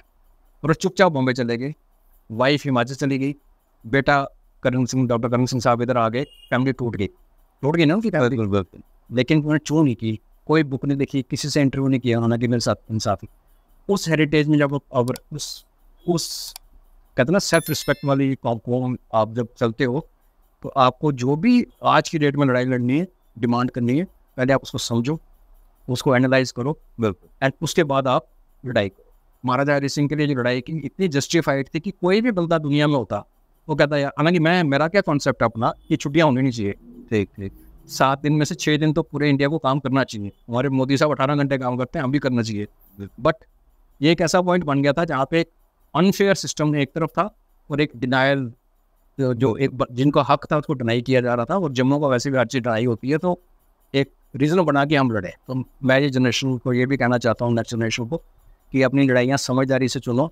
और चुपचाप बॉम्बे चले गए वाइफ हिमाचल चली गई बेटा करण सिंह डॉक्टर करण सिंह साहब इधर आ गए फैमिली टूट गई टूट गई ना उनकी फैमिली लेकिन उन्होंने चो नहीं की कोई बुक नहीं देखी किसी से इंटरव्यू नहीं किया उन्होंने कि मेरे साथ इंसाफी उस हेरिटेज में जब आप उस उस कहते ना सेल्फ रिस्पेक्ट वाली कॉम आप जब चलते हो तो आपको जो भी आज की डेट में लड़ाई लड़नी है डिमांड करनी है पहले आप उसको समझो उसको एनालाइज करो बिल्कुल एंड उसके बाद आप लड़ाई करो महाराजा हरि सिंह के लिए जो लड़ाई की इतनी जस्टिफाइड थी कि कोई भी बंदा दुनिया में होता वो कहता यार हालांकि मैं मेरा क्या कॉन्सेप्ट है अपना ये छुट्टियाँ होनी नहीं चाहिए ठीक ठीक सात दिन में से छः दिन तो पूरे इंडिया को काम करना चाहिए हमारे मोदी साहब अठारह घंटे काम करते हैं हम भी करना चाहिए बट ये एक ऐसा पॉइंट बन गया था जहाँ पे अनफेयर सिस्टम एक तरफ था और एक डिनाइल जो एक जिनको हक था उसको डिनाई किया जा रहा था और जम्मू का वैसे भी हर चीज़ डिनाई होती है तो एक रीज़न बना के हम लड़े तो मैं ये जनरेशन को ये भी कहना चाहता हूँ नेक्स्ट जनरेशन को कि अपनी लड़ाइयाँ समझदारी से चुनो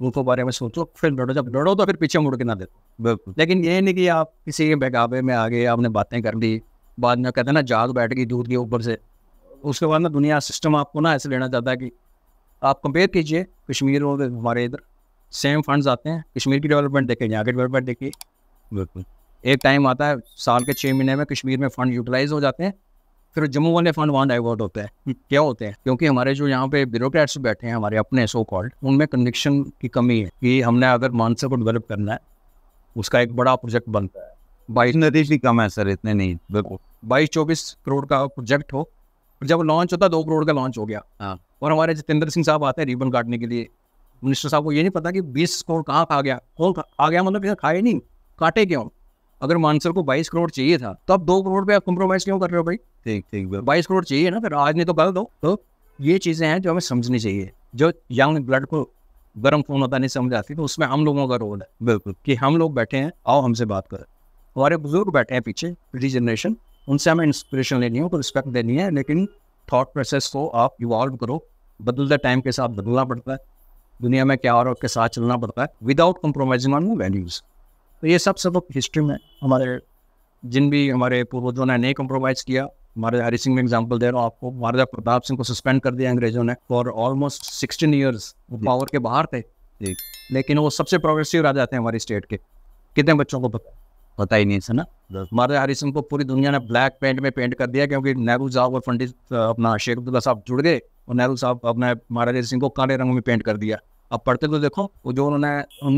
उनको बारे में सोचो फिर लड़ो जब लड़ो तो फिर पीछे मुड़ के ना देखो लेकिन ये नहीं कि आप किसी के बहकावे में आ गए आपने बातें कर ली बाद में कहते हैं ना जाग बैठ गई दूध के ऊपर से उसके बाद ना दुनिया सिस्टम आपको ना ऐसे लेना चाहता है कि आप कंपेयर कीजिए कश्मीर और हमारे इधर सेम फंड्स आते हैं कश्मीर की डेवलपमेंट देखिए यहाँ की डेवलपमेंट देखिए बिल्कुल एक टाइम आता है साल के छः महीने में कश्मीर में फ़ंड यूटिलाइज हो जाते हैं फिर जम्मू वाले फंड वहाँ डाइवर्ट होते हैं हम्म। क्या होते हैं क्योंकि हमारे जो यहाँ पे ब्यूरोक्रेट्स बैठे हैं हमारे अपने सो कॉल्ड उनमें कन्विक्शन की कमी है कि हमने अगर मानसर को डेवलप करना है उसका एक बड़ा प्रोजेक्ट बनता है बाईस नतीज भी कम है सर इतने नहीं बिल्कुल बाईस चौबीस करोड़ का प्रोजेक्ट हो जब लॉन्च होता दो करोड़ का लॉन्च हो गया हाँ और हमारे जितेंद्र सिंह साहब आते हैं रिबन काटने के लिए मिनिस्टर साहब को ये नहीं पता कि बीस करोड़ कहाँ खा गया कौन आ गया मतलब खाए नहीं काटे क्यों अगर मानसर को बाईस करोड़ चाहिए था तो आप दो करोड़ पे आप कॉम्प्रोमाइज क्यों कर रहे हो भाई ठीक ठीक बाईस करोड़ चाहिए ना फिर आज नहीं तो कल दो तो ये चीज़ें हैं जो हमें समझनी चाहिए जो यंग ब्लड को गर्म खून होता नहीं समझ आती तो उसमें हम लोगों का रोल है बिल्कुल कि हम लोग बैठे हैं आओ हमसे बात करें हमारे बुजुर्ग बैठे हैं पीछे पीढ़ी जनरेशन उनसे हमें इंस्पिरेशन लेनी है उनको रिस्पेक्ट देनी है लेकिन थाट प्रोसेस को आप इवॉल्व करो बदलते टाइम के साथ बदलना पड़ता है दुनिया में क्या और के साथ चलना पड़ता है विदाउट कॉम्प्रोमाइजिंग ऑन वैल्यूज़ तो ये सब सब हिस्ट्री में हमारे जिन भी हमारे पूर्वजों ने नहीं कॉम्प्रोमाइज़ किया हमारे हरी सिंह में एग्जाम्पल दे रहा हूँ आपको महाराजा प्रताप सिंह को सस्पेंड कर दिया अंग्रेजों ने फॉर ऑलमोस्ट सिक्सटीन ईयर्स वो पावर के बाहर थे लेकिन वो सबसे प्रोग्रेसिव राजा थे हमारे स्टेट के कितने बच्चों को पता पता ही नहीं है ना हरि सिंह को पूरी दुनिया ने ब्लैक पेंट में पेंट कर दिया क्योंकि नेहरू साहब और पंडित अपना शेख अब्दुल्ला साहब जुड़ गए और नेहरू साहब अपने महाराज हरि सिंह को काले रंग में पेंट कर दिया अब पढ़ते तो देखो वो जो उन्होंने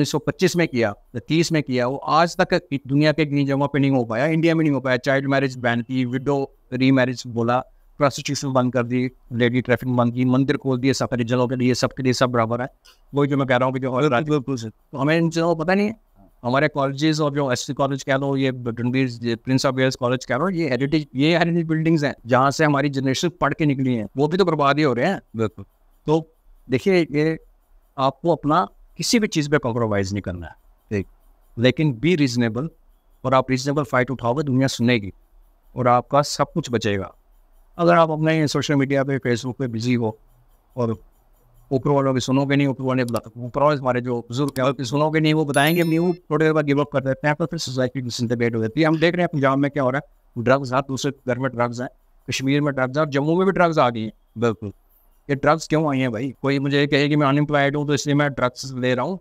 1925 में किया तीस में किया वो आज तक दुनिया के इतनी जगहों पर नहीं हो पाया इंडिया में नहीं हो पाया चाइल्ड मैरिज बैन की विडो री मैरिज बोला प्रोस्टिट्यूशन बंद कर दी लेडी ट्रैफिक बंद की मंदिर खोल दिए सफरी जलों के लिए सबके लिए सब बराबर है वही जो मैं कह रहा हूँ कि जो तो हमें इन चीज़ों पता नहीं है हमारे कॉलेजेस और जो एस सी कॉलेज कह लो ये Ranbir prince of Wales college कह लो ये हेरिटेज ये हेरिटेज बिल्डिंग्स हैं जहाँ से हमारी जनरेशन पढ़ के निकली हैं वो भी तो बर्बाद ही हो रहे हैं बिल्कुल तो देखिए ये आपको अपना किसी भी चीज़ पे कॉम्प्रोमाइज़ नहीं करना है ठीक लेकिन बी रीजनेबल और आप रीजनेबल फाइट उठाओगे दुनिया सुनेगी और आपका सब कुछ बचेगा अगर आप अपने सोशल मीडिया पे फेसबुक पे बिजी हो और ऊपर वालों की सुनोगे नहीं ऊपर वाले ऊपर वाले हमारे जो बुजुर्ग है सुनोगे नहीं वो बताएंगे नहीं वो थोड़ी देर बाद गिवअप कर देते हैं तो फिर सोसाइटी की डिसइंटीग्रेट हो जाती है हम देख रहे हैं पंजाब में क्या हो रहा है ड्रग्स हर दूसरे घर में ड्रग्स हैं कश्मीर में ड्रग्स हैं जम्मू में भी ड्रग्स आ गई हैं बिल्कुल ये ड्रग्स क्यों आई हैं भाई कोई मुझे कहे कि मैं अनएम्प्लॉयड हूँ तो इसलिए मैं ड्रग्स ले रहा हूँ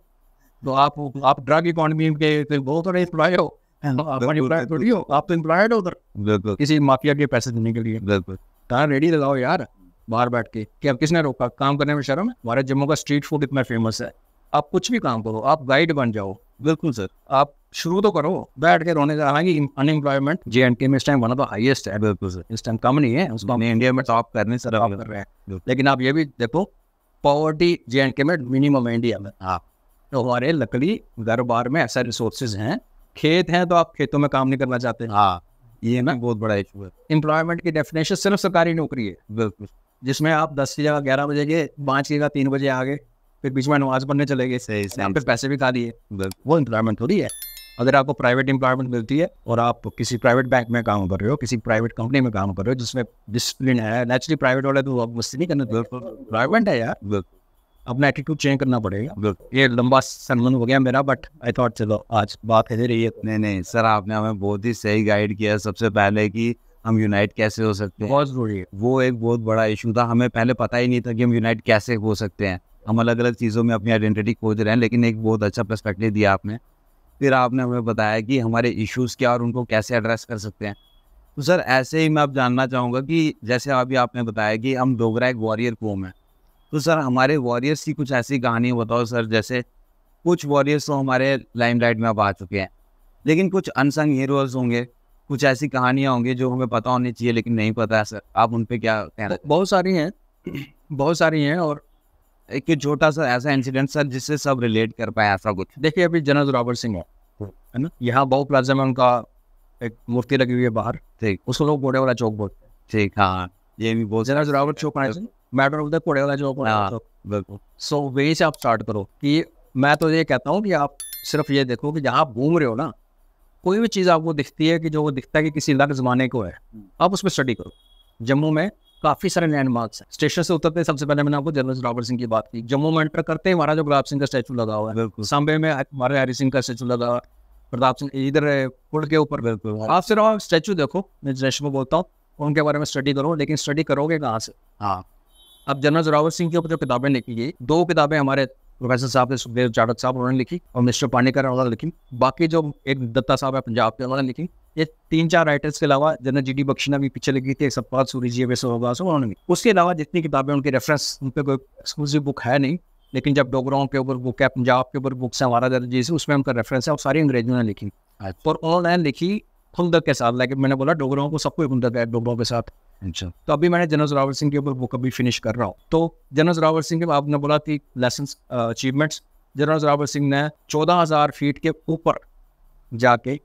तो आप आप ड्रग इकॉनमी के बहुत हाँ, बड़े एम्प्लॉय हो आप तो एम्प्लॉयड हो उधर किसी माफिया के पैसे देने के लिए बिल्कुल कहाँ रेडी लगाओ यार बाहर बैठ के कि अब किसने रोका काम करने में शर्म है हमारे जम्मू का स्ट्रीट फूड इतना फेमस है आप कुछ भी काम करो आप गाइड बन जाओ बिल्कुल सर आप शुरू तो करो बैठ के रोने का हालांकि अनएम्प्लॉयमेंट जे एंड के में इस time one of the highest है बिल्कुल सर इस टाइम कम नहीं है उसको इंडिया में टॉप करने से रहा कर रहे हैं लेकिन आप ये भी देखो पॉवर्टी जे एंड के में मिनिमम है इंडिया में हाँ तो हमारे लकड़ी घर बार में ऐसा रिसोर्सेज हैं खेत हैं तो आप खेतों में काम नहीं करना चाहते हाँ ये ना बहुत बड़ा इशू है एम्प्लॉयमेंट की डेफिनेशन सिर्फ सरकारी नौकरी है बिल्कुल जिसमें आप दस की जगह ग्यारह बजे गए पाँच की जगह तीन बजे आ गए फिर बीच में नमाज पढ़ने चले गए सही सही फिर पैसे भी खा दिए वो एम्प्लॉयमेंट थोड़ी है अगर आपको प्राइवेट एम्प्लॉयमेंट मिलती है और आप किसी प्राइवेट बैंक में काम कर रहे हो किसी प्राइवेट कंपनी में काम कर रहे हो जिसमें डिसिप्लिन है नेचुरली प्राइवेट वाले तो आप मुझसे नहीं करना प्राइवेट है यार अपना एटीट्यूड चेंज करना पड़ेगा ये लंबा सन्मन हो गया मेरा बट आई थॉट चलो आज बात है रही है नहीं नहीं सर आपने हमें बहुत ही सही गाइड किया सबसे पहले कि हम यूनाइट कैसे हो सकते हैं बहुत है वो एक बहुत बड़ा इशू था हमें पहले पता ही नहीं था कि हम यूनाइट कैसे हो सकते हैं हम अलग अलग चीज़ों में अपनी आइडेंटिटी खोज रहे हैं लेकिन एक बहुत अच्छा पर्सपेक्टिव दिया आपने फिर आपने हमें बताया कि हमारे इश्यूज़ क्या और उनको कैसे एड्रेस कर सकते हैं तो सर ऐसे ही मैं आप जानना चाहूँगा कि जैसे अभी आपने बताया कि हम डोगरा एक वॉरियर कोम है तो सर हमारे वॉरियर्स की कुछ ऐसी कहानियाँ बताओ सर जैसे कुछ वॉरियर्स तो हमारे लाइमलाइट में अब आ चुके हैं लेकिन कुछ अनसंग हीरोज़ होंगे कुछ ऐसी कहानियां होंगी जो हमें पता होनी चाहिए लेकिन नहीं पता है सर आप उन पर क्या कहना बहुत सारी हैं बहुत सारी हैं और एक छोटा सा ऐसा इंसिडेंट सर जिससे सब रिलेट कर पाए ऐसा कुछ देखिए अभी जनरल रॉबर्ट सिंह है है ना यहाँ बहु प्लाजा में उनका एक मूर्ति लगी हुई है बाहर ठीक उसको लोग घोड़े वाला चौक बोलते हैं ठीक हाँ ये भी बोल जनरल रॉबर्ट चौक मैटर ऑफ द घोड़े वाला हाँ, चौक बिल्कुल सो वहीं से आप स्टार्ट करो कि मैं तो ये कहता हूँ कि आप सिर्फ ये देखो कि जहाँ आप घूम रहे हो ना कोई भी चीज़ आपको दिखती है कि जो वो दिखता है कि किसी अलग ज़माने को है हम्म। आप उसमें स्टडी करो जम्मू में काफ़ी सारे लैंडमार्क्स हैं स्टेशन से उतरते हैं सबसे पहले मैंने आपको जनरल जोरावर सिंह की बात की जम्मू में एंटर करते हैं महाराजा गुलाब सिंह का स्टैचू लगा हुआ है सांबे में हमारे हरी सिंह का स्टैचू लगा हुआ प्रताप सिंह इधर पुल के ऊपर बिल्कुल हाँ। आप सिर्फ आप स्टैचू देखो मैं जैसे में बोलता हूँ उनके बारे में स्टडी करो लेकिन स्टडी करोगे कहाँ से हाँ अब जनरल जोरावर सिंह के ऊपर जो किताबें लिखी गई दो किताबें हमारे प्रोफेसर साहब ने सुखदेव जाटव साहब उन्होंने लिखी और मिस्टर पांडेकर उन्होंने लिखी बाकी जो एक दत्ता साहब है पंजाब के उन्होंने लिखी ये तीन चार राइटर्स के अलावा जनरल जी डी बख्शी ने भी पीछे लिखी थी सतपाल सूरी जी वैसे उन्होंने भी उसके अलावा जितनी किताबें उनके रेफरेंस उन पर कोई एक्सक्लूसिव बुक है नहीं लेकिन जब डोगराओं के ऊपर बुक है पंजाब के ऊपर बुक्स है हमारा दर्जी उसमें उनका रेफरेंस है और सारी अंग्रेजों ने लिखी अच्छा। और उन्होंने लिखी खुंदक के साथ लाइक मैंने बोला डोगरों को सबको खुंदक है डोगरों के साथ अच्छा तो अभी मैंने जनरल जोरावर सिंह के ऊपर बुक अभी फिनिश कर रहा हूँ तो जनरल जोरावर सिंह के आपने बोला कि lesson achievements uh, general Zorawar Singh ने चौदह हज़ार फीट के ऊपर जाके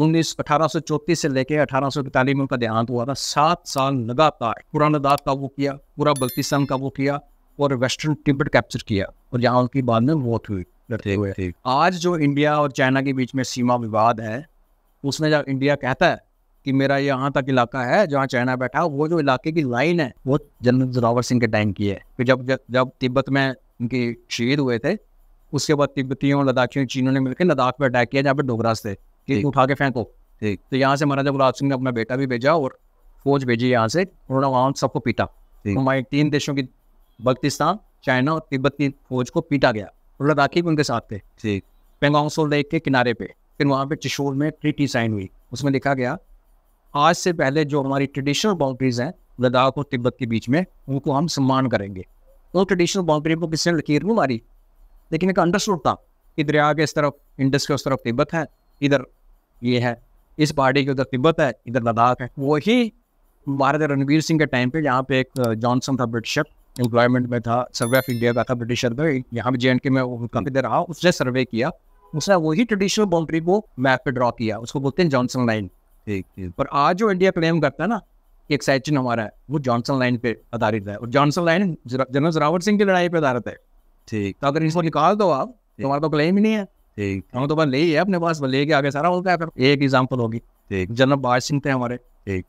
उन्नीस अठारह सौ चौतीस से लेके अठारह सौ इकतालीस में उनका देहांत हुआ था सात साल लगातार पूरा लद्दाख का वो किया पूरा बल्तिस्तान का वो किया और वेस्टर्न टिब्बत कैप्चर किया और यहाँ उनकी बाद में मौत हुई लड़ते थे। आज जो इंडिया और चाइना के बीच में सीमा विवाद है उसने जब इंडिया कहता है कि मेरा यहाँ तक इलाका है जहाँ चाइना बैठा वो जो इलाके की लाइन है वो जनरल जोरावर सिंह के टाइम की है कि जब जब, जब तिब्बत में उनके शहीद हुए थे उसके बाद तिब्बतियों लद्दाखियों चीनों ने मिलकर लद्दाख पर अटैक किया जहाँ पे डोगरास थे कि उठा के फेंको ठीक तो यहाँ से महाराजा गुलाब सिंह ने अपना बेटा भी भेजा और फौज भेजी यहाँ से उन्होंने वहाँ सबको पीटा हमारे तीन देशों की बल्तिस्तान चाइना और तिब्बत की फौज को पीटा गया और लद्दाखी भी उनके साथ थे ठीक पेंगोंग लेक के किनारे पे फिर वहाँ पे चिशोर में ट्रीटी साइन हुई उसमें लिखा गया आज से पहले जो हमारी ट्रेडिशनल बाउंड्रीज हैं लद्दाख और तिब्बत के बीच में उनको हम सम्मान करेंगे उन ट्रेडिशनल बाउंड्री को किसी ने लकीर नहीं मारी लेकिन एक अंडरस्टूड था कि दरिया के इस तरफ इंडस के उस तरफ तिब्बत है इधर ये है इस पहाड़ी के उधर तिब्बत है इधर लद्दाख है वही महाराजा रणवीर सिंह के टाइम पे यहाँ पे एक जॉनसन था ब्रिटिशर एम्प्लॉयमेंट में था सर्वे ऑफ इंडिया का था ब्रिटिशर पे यहाँ पे जे एंड के में काफ़ी देर रहा उसने सर्वे किया उसने वही ट्रेडिशनल बाउंड्री को मैप पे ड्रॉ किया उसको बोलते हैं जॉनसन लाइन ठीक पर आज जो इंडिया क्लेम करता है ना कि एक्साइचन हमारा है वो जॉनसन लाइन पे आधारित है और Johnson line general Zorawar Singh की लड़ाई पे आधारित है ठीक तो अगर इसको निकाल दो आप तो हमारा तो क्लेम ही नहीं है ठीक तो हम तो बस ले ही है अपने पास ले के आगे सारा बोलता है एक एग्जाम्पल होगी ठीक जनरल बाज सिंह थे हमारे ठीक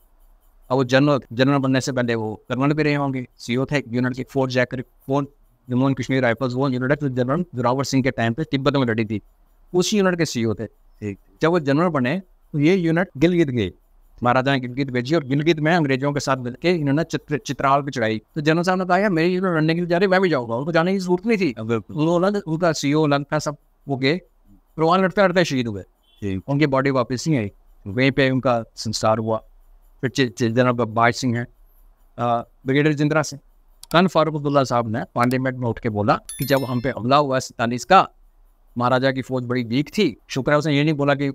अब वो जनरल जनरल बनने से पहले वो कर्नल भी रहे होंगे सीओ थे यूनिट के फोर्थ जैकर fourth Jammu and Kashmir rifles वो यूनिट है जनरल जोरावर सिंह के टाइम पे तिब्बत में लड़ी थी उसी यूनिट के सी थे जब वो जनरल बने तो ये यूनिट गिलगित गए महाराजा ने गिलगित भेजी और गिलगित में अंग्रेजों के साथ मिलकर इन्होंने चित्र चित्राल पर चढ़ाई तो जनरल साहब ने कहा मेरी यूनिट लड़ने के लिए जा रही मैं भी जाऊँगा उनको जाने की जरूरत नहीं थी हाँ, उनका सी ओ लंका सब वो गए फिर वहाँ लड़ते लड़ते शहीद हुए उनकी बॉडी वापस नहीं आई वहीं पर उनका संस्कार हुआ फिर जनरल बाज सिंह है ब्रिगेडियर जिंद्रा सिंह कन फारूक अब्दुल्ला साहब ने पार्लियामेंट में उठ के बोला कि जब हम पे हमला हुआ सैतालीस का महाराजा की फौज बड़ी वीक थी शुक्र है उसने ये नहीं बोला कि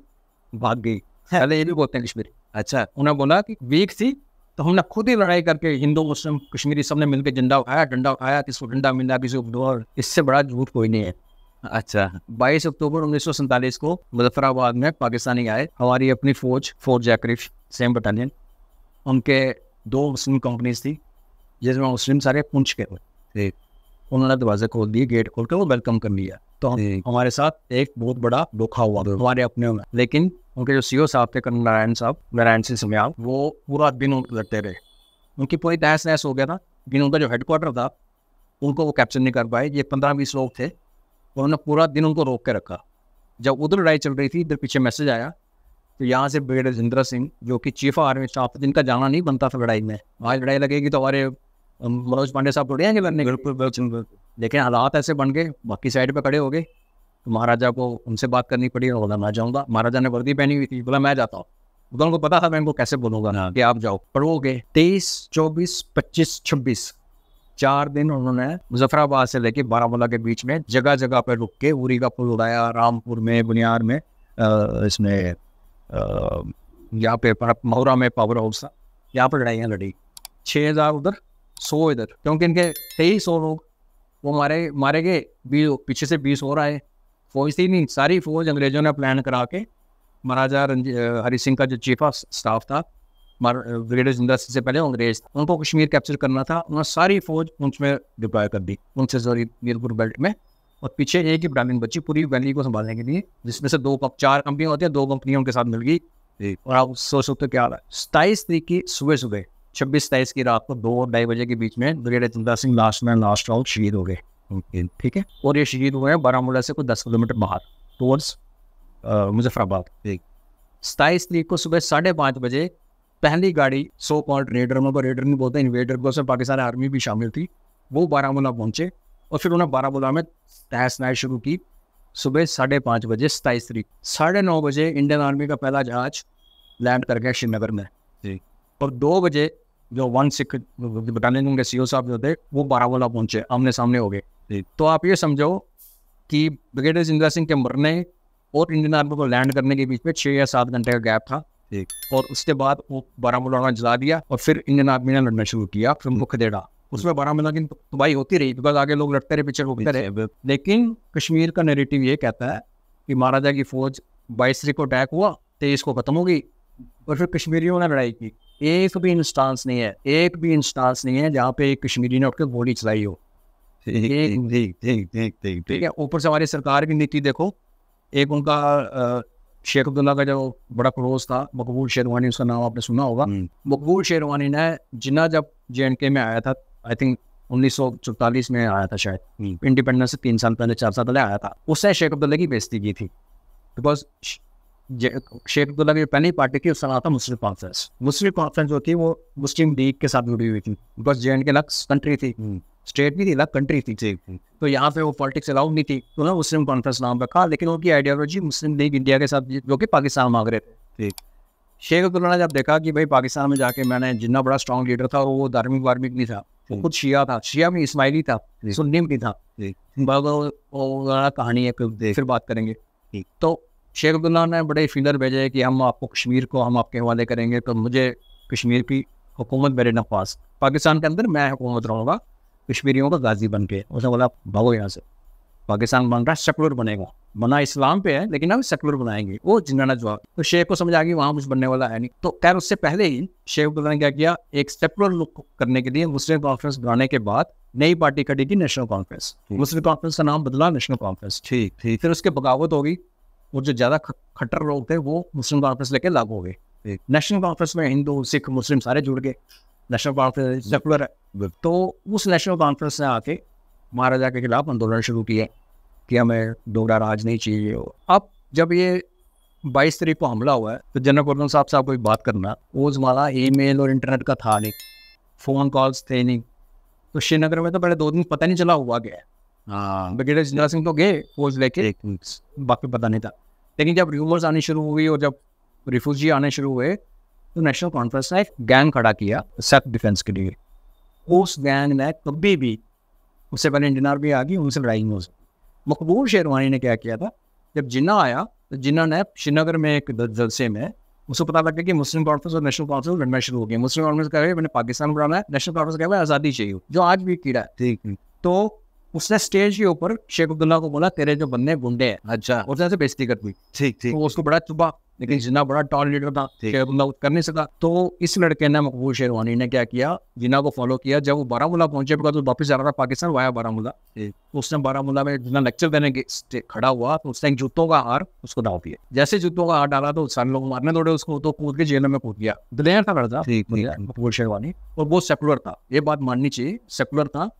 भाग गई पहले ये भी बोलते हैं कश्मीरी अच्छा उन्होंने बोला कि वीक थी तो हमने खुद ही लड़ाई करके हिंदू मुस्लिम कश्मीरी सबने मिलकर झंडा उठाया डंडा उठाया किसी को डंडा मिला किसी को डोर इससे बड़ा झूठ कोई नहीं है अच्छा बाईस अक्टूबर उन्नीस को मुजफ्फराबाद में पाकिस्तानी आए हमारी अपनी फौज फौज जैकरिफ सेम बटालियन उनके दो मुस्लिम कंपनीज थी जिसमें मुस्लिम सारे पूछ के हुए उन्होंने दरवाजे खोल दिए गेट खोल के वो वेलकम कर लिया तो हम, हमारे साथ एक बहुत बड़ा धोखा हुआ हमारे अपने में लेकिन उनके जो सीओ e साहब थे कर्ण नारायण साहब नारायण सिंह समय वो पूरा दिन उनको लड़ते रहे उनकी पूरी तहस नहस हो गया था लेकिन उनका जो हेडक्वार्टर था उनको वो कैप्चर नहीं कर पाए ये पंद्रह बीस लोग थे उन्होंने पूरा दिन उनको रोक के रखा जब उधर लड़ाई चल रही थी इधर पीछे मैसेज आया तो यहाँ से ब्रिगेडियर रजिंद्र सिंह जो कि चीफ ऑफ आर्मी स्टाफ जिनका जाना नहीं बनता था लड़ाई में आज लड़ाई लगेगी तो हमारे मनोज पांडे साहब लड़े आएंगे लड़ने बिल्कुल बिल्कुल लेकिन हालात ऐसे बन गए बाकी साइड पर खड़े हो गए तो महाराजा को उनसे बात करनी पड़ी और बोला मैं जाऊँगा महाराजा ने वर्दी पहनी हुई थी बोला मैं जाता हूँ उधर तो उनको पता था मैं इनको कैसे बोलूंगा ना कि आप जाओ गए तेईस चौबीस पच्चीस छब्बीस चार दिन उन्होंने मुजफ्फराबाद से लेके बारामूला के बीच में जगह जगह पर रुक के उरी का पुल उड़ाया रामपुर में बुनियार में इसमें यहाँ पे महुरा में पावर हाउस था यहाँ पर लड़ाइयाँ लड़ी छः हज़ार उधर सौ इधर क्योंकि इनके तेईस सौ लोग वो मारे मारे गए बीस पीछे से बीस और आए फौज थी नहीं सारी फौज अंग्रेजों ने प्लान करा के महाराजा हरी सिंह का जो चीफ ऑफ स्टाफ था ब्रिगेडियर जिंदा से पहले अंग्रेज उनको कश्मीर कैप्चर करना था उन्होंने सारी फौज उनमें डिप्लॉय कर दी उनसे सॉरी मीरपुर बेल्ट में और पीछे एक ही ब्राह्मण बच्ची पूरी वैली को संभालने के लिए जिसमें से दो कप, चार कंपनियाँ होती हैं दो कंपनियाँ उनके साथ मिल गई और आप सोच सकते हो क्या रहा है सताईस सुबह सुबह छब्बीस तेईस की रात को दो और ढाई बजे के बीच में ब्रिगेड इतंदा सिंह लास्ट में लास्ट राउंड शहीद हो गए ठीक है और ये शहीद हुए हैं बारामूला से कुछ दस किलोमीटर बाहर टूवर्ड्स मुजफ्फराबाद सताईस तरीक को सुबह साढ़े पाँच बजे पहली गाड़ी सो कॉल्ड रेडर में रेडर नहीं बोलते इन्वेडर को उसमें पाकिस्तान आर्मी भी शामिल थी वो बारामूला पहुंचे और फिर उन्होंने बारामूला में तहस नहस शुरू की सुबह साढ़े पाँच बजे सताईस तरीक साढ़े नौ बजे इंडियन आर्मी का पहला जहाज लैंड कर गया श्रीनगर में जी और दो बजे जो वन सिख बटालियन के सी साहब जो थे वो बारावला पहुंचे आमने सामने हो गए तो आप ये समझो कि ब्रिगेडियर जिंदा सिंह के मरने और इंडियन आर्मी को लैंड करने के बीच में छः या सात घंटे का गैप था और उसके बाद वो बारामूला जला दिया और फिर इंडियन आर्मी ने लड़ना शुरू किया फिर देड़ा उसमें बारामूला की तबाही होती रही बिकॉज आगे लोग लड़ते रहे पीछे होते रहे अच्छा, लेकिन कश्मीर का नेरेटिव ये कहता है कि महाराजा की फौज बाईस तरीक को अटैक हुआ तेईस को खत्म हो गई और फिर कश्मीरियों ने लड़ाई की एक भी इंस्टांस नहीं है एक भी इंस्टांस नहीं है जहाँ पे एक कश्मीरी ने उठकर गोली चलाई हो ठीक है ऊपर से हमारी सरकार की नीति देखो एक उनका शेख अब्दुल्ला का जो बड़ा क्लोज था मकबूल शेरवानी उसका नाम आपने सुना होगा हम्म। मकबूल शेरवानी ने जिन्ना जब जे के में आया था आई थिंक उन्नीस सौ चौतालीस में आया था शायद इंडिपेंडेंस हम्म। से तीन साल पहले चार साल पहले आया था उसने शेख अब्दुल्ला की बेजती की थी बिकॉज शेख अब्दुल्ला की जो पहली पार्टी थी उसका नाम था मुस्लिम कॉन्फ्रेंस मुस्लिम कॉन्फ्रेंस जो थी वो मुस्लिम लीग के साथ जुड़ी हुई थी बिकॉज जे एंड के अलग कंट्री थी स्टेट हम्म। भी थी अलग कंट्री थी जी तो यहाँ पे वो पॉलिटिक्स अलाउड नहीं थी तो ना मुस्लिम कॉन्फ्रेंस नाम रखा लेकिन उनकी आइडियोलॉजी मुस्लिम लीग इंडिया के साथ जो कि पाकिस्तान मांग रहे थे शेख अब्दुल्ला ने जब देखा कि भाई पाकिस्तान में जाके मैंने जितना बड़ा स्ट्रॉन्ग लीडर था वो धार्मिक वार्मिक नहीं था वो खुद शिया था शिया भी इस्माइली था सुन्नी भी था कहानी है फिर बात करेंगे तो शेख अब्दुल्ला ने बड़े फीलर भेजे कि हम आपको कश्मीर को हम आपके हवाले करेंगे तो मुझे कश्मीर की हुकूमत मेरे नफाज पाकिस्तान के अंदर मैं हुकूमत रहूँगा कश्मीरियों का गाजी बन के उसने बोला भागो यहाँ से पाकिस्तान बन रहा है सेकुलर बनेगा बना इस्लाम पे है लेकिन अब सेकुलर बनाएंगे वो जिन्ना जवाब तो शेख को समझ आ गई वहाँ कुछ बनने वाला है नहीं तो खैर उससे पहले ही शेख अब्दुल्ला ने क्या किया एक सेकुलर लुक करने के लिए मुस्लिम कॉन्फ्रेंस बनाने के बाद नई पार्टी खड़ी की नेशनल कॉन्फ्रेंस मुस्लिम कॉन्फ्रेंस का नाम बदला नेशनल कॉन्फ्रेंस ठीक ठीक फिर उसके बगावत होगी और जो ज़्यादा खट्टर लोग थे वो मुस्लिम कॉन्फ्रेंस लेके लागू हो गए नेशनल कॉन्फ्रेंस में हिंदू सिख मुस्लिम सारे जुड़ गए नेशनल कॉन्फ्रेंस सेकुलर है तो उस नेशनल कॉन्फ्रेंस ने आके महाराजा के खिलाफ आंदोलन शुरू किए कि हमें डोगरा राज नहीं चाहिए अब जब ये बाईस तारीख को हमला हुआ है तो जनरल गोर्धन साहब साहब कोई बात करना वो जमाना मेल और इंटरनेट का था नहीं फ़ोन कॉल्स थे नहीं तो श्रीनगर में तो बड़े दो दिन पता नहीं चला हुआ क्या है हाँ, ब्रिगेडियर जिंदरा सिंह तो गए फौज लेके बाकी पता नहीं था लेकिन जब रिवर्स आने शुरू हुई और जब रिफ्यूजी आने शुरू हुए तो नेशनल कॉन्फ्रेंस ने एक गैंग खड़ा किया सेल्फ डिफेंस के लिए उस गैंग ने कभी भी उससे पहले इंडियन आर्मी आ गई उनसे लड़ाई नहीं हो सकती मकबूल शेरवानी ने क्या किया था जब जिन्ना आया तो जिन्ना ने श्रीनगर में एक जलसे में उसको पता लग गया कि मुस्लिम कॉन्फ्रेंस और नेशनल कॉन्फ्रेंस लड़ना शुरू हो गया मुस्लिम कॉन्फ्रेंस कह रहे मैंने पाकिस्तान बनाना है नेशनल कॉन्फ्रेंस कह रहा है आज़ादी चाहिए जो आज भी कीड़ा है ठीक तो उसने स्टेज के ऊपर शेख अब्दुल्ला को बोला तेरे जो बंदे गुंडे हैं अच्छा उसने ऐसे बेइज्जती कर दी ठीक ठीक तो उसको बड़ा चुपा लेकिन जिना बड़ा टॉल लीडर था शेख अब्दुल्ला कर नहीं सका तो इस लड़के ने मकबूल शेरवानी ने क्या किया जिना को फॉलो किया जब वो बारामूला पहुंचे बिकॉज तो वापस जा रहा था पाकिस्तान वाया बारामूला तो उसने बारामूला में जिना लेक्चर देने के खड़ा हुआ तो उसने जूतों का हार उसको डाल दिया जैसे जूतों का हार डाला तो सारे लोग मारने दौड़े उसको तो कूद के जेल में कूद गया दिलेर था लड़का मकबूल शेरवानी और बहुत सेकुलर था ये बात माननी चाहिए सेकुलर था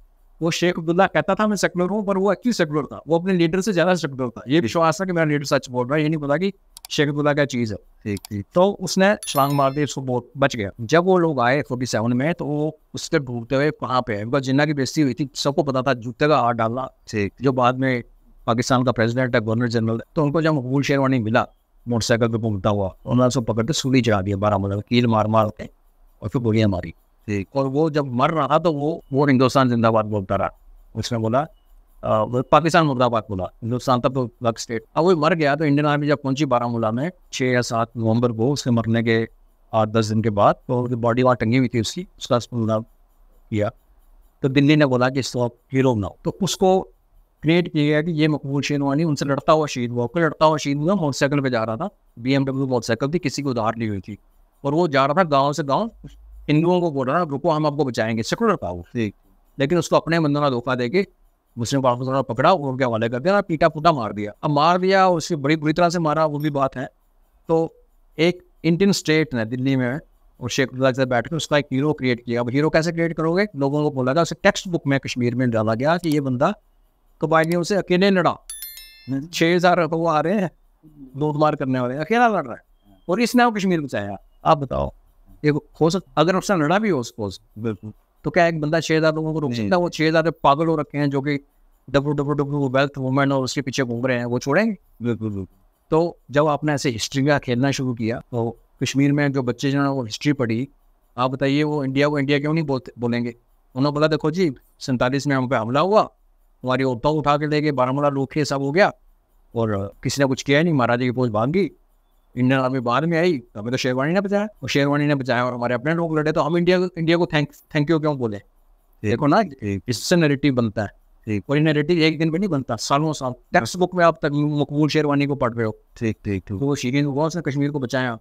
वो शेख अब्दुल्ला कहता था मैं सेकुलर हूँ पर वो एक्चुअली सेकुलर था वो अपने लीडर से ज्यादा सेकुलर था ये विश्वास था कि मेरा लीडर सच बोल रहा है ये नहीं पता कि शेख अब्दुल्ला क्या चीज़ है ठीक ठीक तो उसने छलांग मार दी उसको बहुत बच गया जब वो लोग आए फोर्टी सेवन में तो वो उसके ढूंढते हुए कहाँ पे है बिकॉज जिन्ना की बेस्ती हुई थी सबको पता था जूते का हाथ डालना ठीक जो बाद में पाकिस्तान का प्रेसिडेंट है गवर्नर जनरल तो उनको जब मकबूल शेरवानी मिला मोटरसाइकिल पर घूमता हुआ उन्होंने उसको पकड़ के सूली चढ़ा दिया बारह मतलब कील मार मार के और फिर गोलियाँ मारी और वो जब मर रहा तो वो वो हिंदुस्तान जिंदाबाद बोलता रहा उसने बोला पाकिस्तान मुर्दाबाद बोला हिंदुस्तान तब तो लग स्टेट अब वो मर गया तो इंडियन आर्मी जब पहुंची बारामूला में छः या सात नवंबर को उसके मरने के आठ दस दिन के बाद तो बॉडी वहाँ टंगी हुई थी उसकी उसका मतलब किया तो दिल्ली ने बोला कि इसको आप हीरो बनाओ तो उसको क्रिएट किया गया कि ये मकबूल वानी उनसे लड़ता हुआ शहीद हुआ कोई लड़ता हुआ शहीद हुआ मोटरसाइकिल पर जा रहा था बी एम डब्ल्यू मोटरसाइकिल थी किसी को उधार नहीं हुई थी और वो जा रहा था गाँव से गाँव हिंदुओं को बोल रहा है रुको हम आपको बचाएंगे सेकुलर पावर लेकिन उसको अपने बंदों ने धोखा के मुस्लिम पावर को पकड़ा और क्या वाले कर दिया पीटा पुटा मार दिया अब मार दिया उसे बड़ी बुरी तरह से मारा वो भी बात है तो एक इंडियन स्टेट ने दिल्ली में और शेख अब्दुल्ला के बैठ कर उसका एक हीरो क्रिएट किया अब हीरो कैसे क्रिएट करोगे लोगों को बोला था उसे टेक्स्ट बुक में कश्मीर में डाला गया कि ये बंदा कबाइलियों से अकेले लड़ा छः हज़ार वो आ रहे हैं दो मार करने वाले अकेला लड़ रहा है और इसने वो कश्मीर बचाया आप बताओ एक हो सक अगर उससे लड़ा भी हो सपोज बिल्कुल तो क्या एक बंदा छह हज़ार लोगों को रोक सकता है वो छह हज़ार पागल हो रखे हैं जो कि W W W wealth women और उसके पीछे घूम रहे हैं वो छोड़ेंगे बिल्कुल बिल्कुल तो जब आपने ऐसे हिस्ट्री का खेलना शुरू किया तो कश्मीर में जो बच्चे जो वो हिस्ट्री पढ़ी आप बताइए वो इंडिया को इंडिया क्यों नहीं बोलते बोलेंगे उन्होंने बोला देखो जी सैंतालीस में हम पे हमला हुआ हमारी औरतों उठा के ले गए बारामूला लोखे सब हो गया और किसी ने कुछ किया नहीं महाराजा की पोज भाग गई इंडियन आर्मी बाद में आई तो हमें तो शेरवानी ने बचाया और शेरवानी ने बचाया और हमारे अपने लोग लड़े तो हम इंडिया इंडिया को थैंक थैंक यू क्यों बोले देखो ना इससे नेरेटिव बनता है कोई नेरेटिव एक दिन में नहीं बनता सालों साल टेक्स्ट बुक में आप तक मकबूल शेरवानी को पढ़ रहे हो ठीक ठीक ठीक तो शीरिन बहुत कश्मीर को बचाया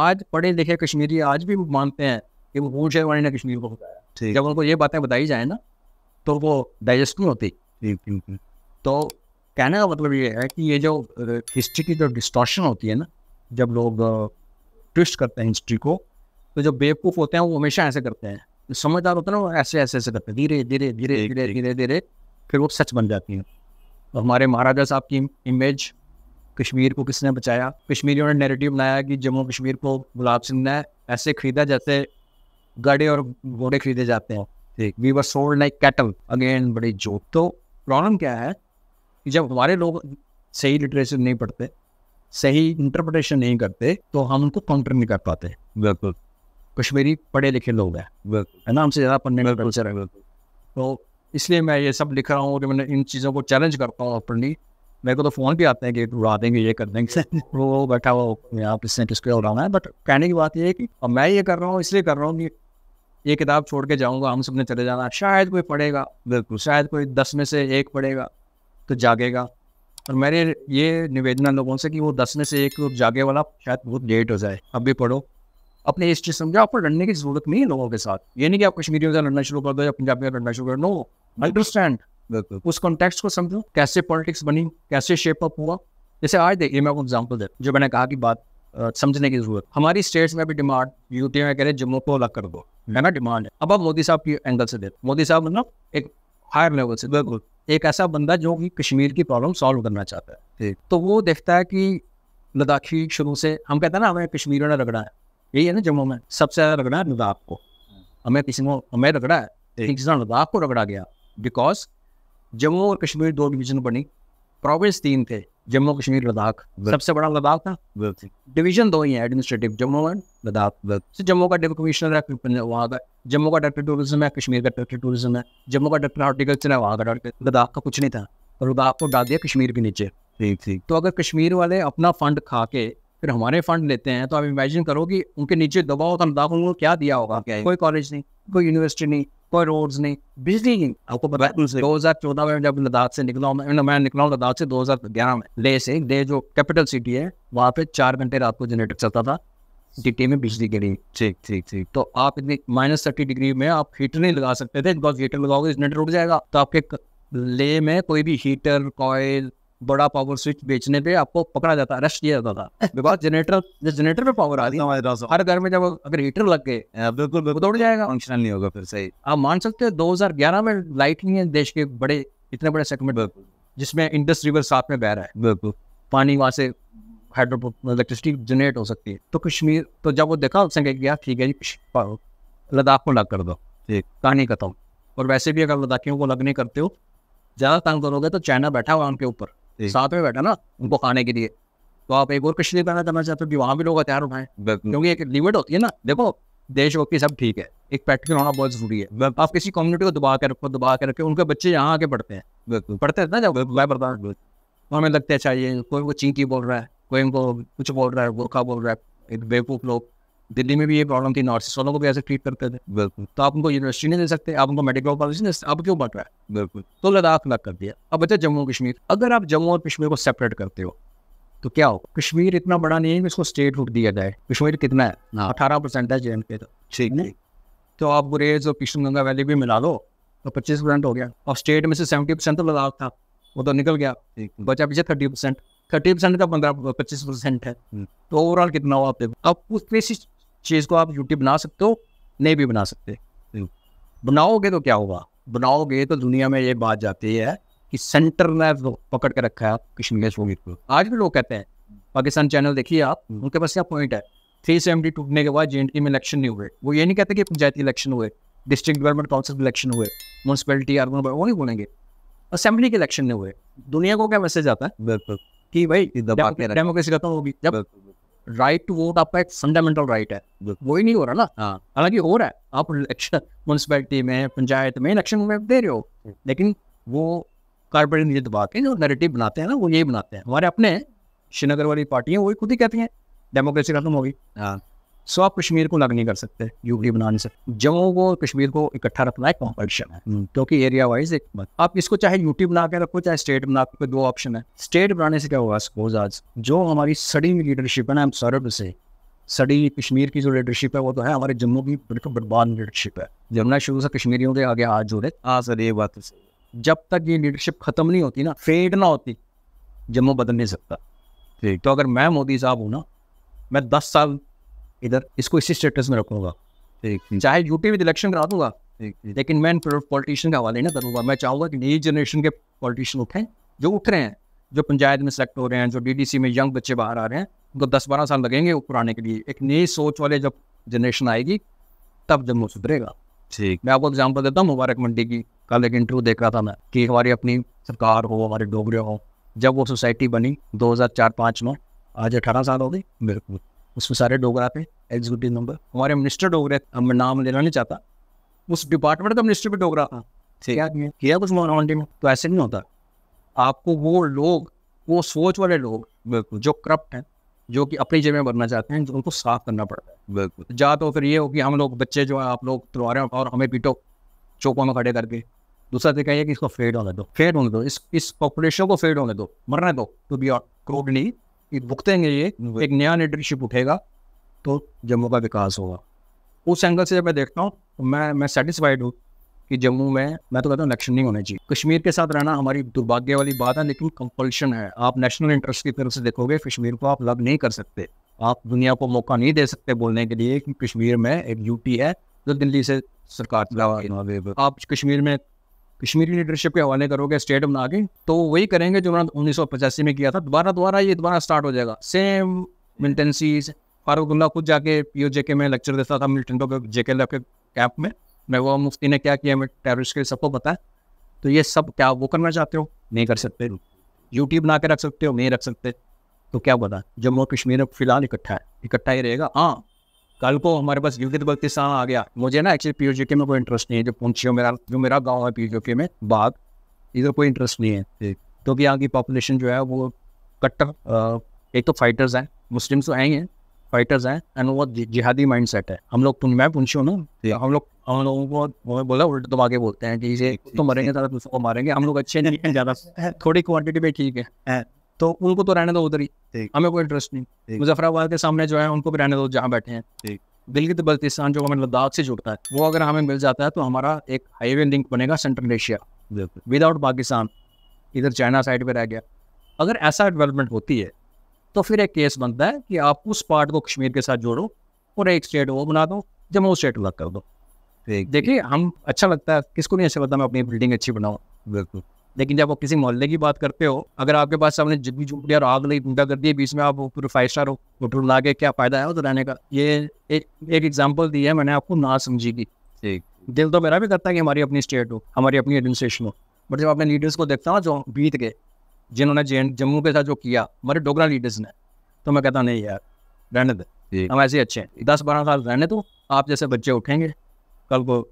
आज पढ़े लिखे कश्मीरी आज भी मानते हैं कि मकबूल शेरवानी ने कश्मीर को बचाया जब उनको ये बातें बताई जाए ना तो वो डाइजेस्ट नहीं होती तो कहने का मतलब ये है कि ये जो हिस्ट्री की जो डिस्टॉर्शन होती है ना जब लोग ट्विस्ट करते हैं हिस्ट्री को तो जो बेवकूफ़ होते हैं वो हमेशा ऐसे करते हैं समझदार होते हैं ना वो ऐसे ऐसे ऐसे करते हैं धीरे धीरे धीरे धीरे धीरे धीरे फिर वो सच बन जाती हैं तो हमारे महाराजा साहब की इमेज कश्मीर को किसने बचाया कश्मीरियों ने नेरेटिव बनाया कि जम्मू कश्मीर को गुलाब सिंह ने ऐसे खरीदा जैसे गाड़े और घोड़े खरीदे जाते हैं ठीक we were sold like cattle again बड़ी जोक तो प्रॉब्लम क्या है कि जब हमारे लोग सही लिटरेचर नहीं पढ़ते सही इंटरप्रिटेशन नहीं करते तो हम उनको काउंटर नहीं कर पाते बिल्कुल कश्मीरी पढ़े लिखे लोग हैं बिल्कुल ना हमसे ज़्यादा पढ़ने का कल्चर है तो इसलिए मैं ये सब लिख रहा हूँ कि मैंने इन चीज़ों को चैलेंज करता हूँ अपनी मेरे को तो फ़ोन भी आते हैं कि उड़ा देंगे ये कर देंगे वो बैठा हुआ आप इसने किसको उड़ा है बट कहने की बात ये है कि अब मैं ये कर रहा हूँ इसलिए कर रहा हूँ कि ये किताब छोड़ के जाऊँगा हम सबने चले जाना शायद कोई पढ़ेगा बिल्कुल शायद कोई दस में से एक पढ़ेगा तो जागेगा और तो मैंने ये निवेदना लोगों से कि वो दस में से एक जागे वाला शायद बहुत लेट हो जाए अब भी पढ़ो अपने हिस्ट्री समझो आपको लड़ने की जरूरत नहीं है लोगों के साथ ये नहीं कि आप कश्मीरियों से लड़ना शुरू कर दो या पंजाबी से लड़ना शुरू कर नो अंडरस्टैंड उस कॉन्टेक्स्ट को समझो कैसे पॉलिटिक्स बनी कैसे शेप अप हुआ जैसे आज देखिए मैं आपको एग्जाम्पल दे जो मैंने कहा कि बात समझने की जरूरत हमारी स्टेट्स में भी डिमांड यूटी में कह रहे जम्मू को अलग कर दो है ना डिमांड हम्म। है अब आप मोदी साहब की एंगल से दे मोदी साहब मतलब एक हायर लेवल से बिल्कुल एक ऐसा बंदा जो कि कश्मीर की प्रॉब्लम सॉल्व करना चाहता है तो वो देखता है कि लद्दाखी शुरू से हम कहते हैं ना हमें कश्मीर ने रगड़ा है यही है ना जम्मू में सबसे ज़्यादा रगड़ा है लद्दाख को हमें किसी को हमें रगड़ा है ठीक लद्दाख को रगड़ा गया बिकॉज जम्मू और कश्मीर दो डिवीजन बनी प्रोविंस तीन थे जम्मू कश्मीर लद्दाख सबसे बड़ा लद्दाख था डिवीजन दो ही है एडमिनिस्ट्रेटिव जम्मू एंड लद्दाख तो जम्मू का डिप्टी कमिश्नर है वहाँ का जम्मू का डायरेक्टर टूरिज्म है कश्मीर का डायरेक्टर टूरिज्म है जम्मू का डायरेक्टर हॉर्टिकल्चर है वहाँ का डायरेक्टर लद्दाख का कुछ नहीं था और लद्दाख को डाल दिया कश्मीर के नीचे ठीक ठीक तो अगर कश्मीर वाले अपना फंड खा के फिर हमारे फंड लेते हैं तो आप इमेजिन करो कि उनके नीचे दबाव तो लद्दाख उनको क्या दिया होगा कोई कॉलेज नहीं कोई यूनिवर्सिटी नहीं कोई रोड्स नहीं बिजली नहीं आपको पता है दो हजार चौदह में जब लद्दाख से निकला हूँ मैं निकला हूँ लद्दाख से दो हजार ग्यारह में ले से ले जो कैपिटल सिटी है वहाँ पे चार घंटे रात को जनरेटर चलता था डिटे में बिजली के लिए ठीक ठीक ठीक तो आप इतनी माइनस थर्टी डिग्री में आप हीटर नहीं लगा सकते थे बिकॉज हीटर लगाओगे जनरेटर उठ जाएगा तो आपके ले में कोई भी हीटर कॉयल बड़ा पावर स्विच बेचने पे आपको पकड़ा जाता अरेस्ट किया जाता था बिकॉज जनरेटर जिस जनरेटर पे पावर आ रही हर घर में जब अगर हीटर लग गए बिल्कुल बिल्कुल दौड़ तो जाएगा फंक्शनल नहीं होगा फिर सही आप मान सकते हजार ग्यारह में लाइट नहीं है देश के बड़े इतने बड़े सेगमेंट बिल्कुल जिसमें इंडस रिवर साथ में बह रहा है बिल्कुल पानी वहाँ से हाइड्रो इलेक्ट्रिसिटी जनरेट हो सकती है तो कश्मीर तो जब वो देखा उसने कहा ठीक है जी लद्दाख को लग कर दो ठीक कहानी खत्म और वैसे भी अगर लद्दाखियों को नहीं करते हो ज़्यादा तंग करोगे तो चाइना बैठा हुआ उनके ऊपर साथ में बैठा ना उनको खाने के लिए तो आप एक और कश्मीर नहीं कहना चाहना चाहते हो कि वहाँ भी लोग हथियार उठाएं क्योंकि एक लिमिट होती है ना देखो देश देशभक्ति सब ठीक है एक प्रैक्टिकल होना बहुत जरूरी है आप किसी कम्युनिटी को दबा के रखो दबा के रखो उनके बच्चे यहाँ आके पढ़ते हैं पढ़ते हैं ना जब वह पढ़ता तो हमें लगता है चाहिए कोई उनको चींकी बोल रहा है कोई उनको कुछ बोल रहा है गोरखा बोल रहा है बेवकूफ़ लोग दिल्ली में भी ये प्रॉब्लम थी नॉर्थ ईस्ट वालों को भी ऐसे ट्रीट करते थे बिल्कुल तो आप उनको यूनिवर्सिटी नहीं दे सकते आप उनको मेडिकल कॉलेज नहीं अब क्यों बट रहा है बिल्कुल तो लद्दाख अलग कर दिया अब बच्चा जम्मू कश्मीर अगर आप जम्मू और कश्मीर को सेपरेट करते हो तो क्या हो कश्मीर इतना बड़ा नहीं है कि उसको स्टेट हुड दिया जाए कश्मीर कितना है ना हाँ। अठारह परसेंट है जे एंड के तो ठीक नहीं तो आप गुरेज और कृष्ण गंगा वैली भी मिला लो तो पच्चीस परसेंट हो गया और स्टेट में से सेवेंटी परसेंट तो लद्दाख था वो तो निकल गया बचा पीछे थर्टी परसेंट थर्टी परसेंट का पंद्रह पच्चीस परसेंट है हम्म। तो ओवरऑल कितना हुआ आप देखो अब उस चीज़ को आप यूट्यूब बना सकते हो नहीं भी बना सकते हम्म। बनाओगे तो क्या होगा बनाओगे तो दुनिया में ये बात जाती है कि सेंटर ने पकड़ के रखा है आप कश्मीर सोवियत को आज भी लोग कहते हैं पाकिस्तान चैनल देखिए आप हम्म। उनके पास क्या पॉइंट है थ्री सेवेंटी टूटने के बाद जे एंड में इलेक्शन नहीं हुए वो ये नहीं कहते कि पंचायती इलेक्शन हुए डिस्ट्रिक्ट डेवलपमेंट काउंसिल के इलेक्शन हुए म्यूनसिपलिटी अर्बन वो नहीं बोलेंगे असेंबली के इलेक्शन नहीं हुए दुनिया को क्या मैसेज आता है बिल्कुल कि भाई डेमोक्रेसी खत्म होगी जब राइट टू वोट आपका एक फंडामेंटल राइट है वो ही नहीं हो रहा ना हाँ। हालांकि हो रहा है आप इलेक्शन म्यूनसिपैलिटी में पंचायत में इलेक्शन में दे रहे हो हम्म। लेकिन वो कार्पोरेट नीचे दबा के जो नेरेटिव बनाते हैं ना वो यही बनाते हैं हमारे अपने श्रीनगर वाली पार्टियाँ वही खुद ही कहती हैं डेमोक्रेसी खत्म होगी हाँ सो आप कश्मीर को अलग नहीं कर सकते यूपी बनाने से जम्मू को कश्मीर को इकट्ठा रखना एक कॉम्पिटिशन है हम्म, क्योंकि एरिया वाइज एक बात आप इसको चाहे यूटी बना के रखो चाहे स्टेट बना के दो ऑप्शन है स्टेट बनाने से क्या होगा सपोज आज जो हमारी सड़ी हुई लीडरशिप है ना हम सौरभ से सड़ी कश्मीर की जो लीडरशिप है वो तो है हमारे जम्मू की बिल्कुल बर्बाद लीडरशिप है जमुना शुरू से कश्मीरियों के आगे आज जोड़े हाँ सर ये बात जब तक ये लीडरशिप खत्म नहीं होती ना फेड ना होती जम्मू बदल नहीं सकता ठीक तो अगर मैं मोदी साहब हूँ ना मैं दस साल इधर इसको इसी स्टेटस में रखूंगा चाहे यूपी भी इलेक्शन करा दूंगा लेकिन मैं पॉलिटिशियन का हवाले ना करूंगा मैं चाहूंगा कि नई जनरेशन के पॉलिटिशियन उठें जो उठ रहे हैं जो पंचायत में सेलेक्ट हो रहे हैं जो डीडीसी में यंग बच्चे बाहर आ रहे हैं उनको दस बारह साल लगेंगे ऊपर आने के लिए एक नई सोच वाले जब जनरेशन आएगी तब जम्मू सुधरेगा ठीक मैं आपको एग्जाम्पल देता हूँ मुबारक मंडी की कल एक इंटरव्यू देख रहा था मैं कि हमारी अपनी सरकार हो हमारे डोगरे हो जब वो सोसाइटी बनी 2004-5 में आज अठारह साल हो गई बिल्कुल उसमें सारे डोगरा थे एग्जीक्यूटिव नंबर हमारे मिनिस्टर डोगरे मैं नाम लेना नहीं चाहता उस डिपार्टमेंट का मिनिस्टर भी डोगरा था ठीक है किया कुछ मोनोमल्टी में तो ऐसे नहीं होता आपको वो लोग वो सोच वाले लोग बिल्कुल जो करप्ट हैं जो कि अपनी जेब में भरना चाहते हैं उनको साफ करना पड़ता है बिल्कुल जा तो फिर ये हो कि हम लोग बच्चे जो है आप लोग तुलवा रहे और हमें पीटो चौकों में खड़े करके दूसरा तरीका तो ये कि इसको फेड होने दो फेड होने दो इस इस पॉपुलेशन को फेड होने दो मरने दो टू बी नहीं भुगतेंगे ये एक नया लीडरशिप उठेगा तो जम्मू का विकास होगा उस एंगल से जब मैं देखता हूँ तो मैं मैं सेटिस्फाइड हूँ कि जम्मू में मैं तो कहता हूँ इलेक्शन नहीं होना चाहिए कश्मीर के साथ रहना हमारी दुर्भाग्य वाली बात है लेकिन कंपल्शन है आप नेशनल इंटरेस्ट की तरफ से देखोगे कश्मीर को आप लग नहीं कर सकते आप दुनिया को मौका नहीं दे सकते बोलने के लिए कि कश्मीर में एक यूटी है जो दिल्ली से सरकार हाँ, आप कश्मीर में कश्मीरी लीडरशिप के हवाले करोगे स्टेट बना के तो वही करेंगे जो उन्होंने उन्नीस सौ पचासी में किया था दोबारा दोबारा ये दोबारा स्टार्ट हो जाएगा सेम मिलिटेंसीज फारूकुल्ला खुद जाके पी जेके में लेक्चर देता था मिलिटेंटों के जेके लैब के कैंप में महबूबा मुफ्ती ने क्या किया हमें टेररिस्ट के सबको पता है तो ये सब क्या वो करना चाहते हो नहीं कर सकते यूट्यूब बना के रख सकते हो नहीं रख सकते तो क्या बता जम्मू और कश्मीर में फिलहाल इकट्ठा है इकट्ठा ही रहेगा हाँ कल को हमारे पास युगित तो भक्ति स्थान आ गया मुझे ना एक्चुअली पीओ के में कोई इंटरेस्ट नहीं है जो हो मेरा जो मेरा गाँव है पीओ के में बाघ इधर कोई इंटरेस्ट नहीं है क्योंकि यहाँ की पॉपुलेशन जो है वो कट्टर एक तो फाइटर्स हैं मुस्लिम्स तो हैं ही हैं फाइटर्स हैं एंड वो जिहादी माइंड सेट है हम लोग तुम मैं हूँ ना हम लोग हम लोगों को हमें बोला उल्टे तो आगे बोलते हैं कि इसे तो मरेंगे ज़्यादा दूसरों को मारेंगे हम लोग अच्छे नहीं हैं ज़्यादा थोड़ी क्वान्टिटी में ठीक है हाँ। तो उनको तो रहने दो उधर ही हमें कोई इंटरेस्ट नहीं मुजफ्फराबाद के सामने जो है उनको भी रहने दो जहाँ बैठे हैं गिलगित बल्तिस्तान जो हमें लद्दाख से जुड़ता है वो अगर हमें मिल जाता है तो हमारा एक हाईवे लिंक बनेगा सेंट्रल एशिया विदाउट पाकिस्तान इधर चाइना साइड पर रह गया अगर ऐसा डेवलपमेंट होती है तो फिर एक केस बनता है कि आप उस पार्ट को कश्मीर के साथ जोड़ो और एक स्टेट वो बना दो जम्मू स्टेट अलग कर दो देखिए हम अच्छा लगता है किसको नहीं अच्छा लगता मैं अपनी बिल्डिंग अच्छी बनाऊँ बिल्कुल लेकिन जब आप किसी मोहल्ले की बात करते हो अगर आपके पास सामने जिद्दी झुंपड़ी और आग लगी गुंडा कर दिए बीच में आप पूरे फाइव स्टार होटल ला के क्या फायदा है उधर रहने का ये एक एग्जाम्पल दी है मैंने आपको ना समझी की ठीक दिल तो मेरा भी करता है कि हमारी अपनी स्टेट हो हमारी अपनी एडमिनिस्ट्रेशन हो बट जब अपने लीडर्स को देखता हूँ जो बीत गए जिन्होंने जे जम्मू के साथ जो किया हमारे डोगरा लीडर्स ने तो मैं कहता नहीं यार रहने दे हम ऐसे अच्छे हैं दस बारह साल रहने दो आप जैसे बच्चे उठेंगे कल को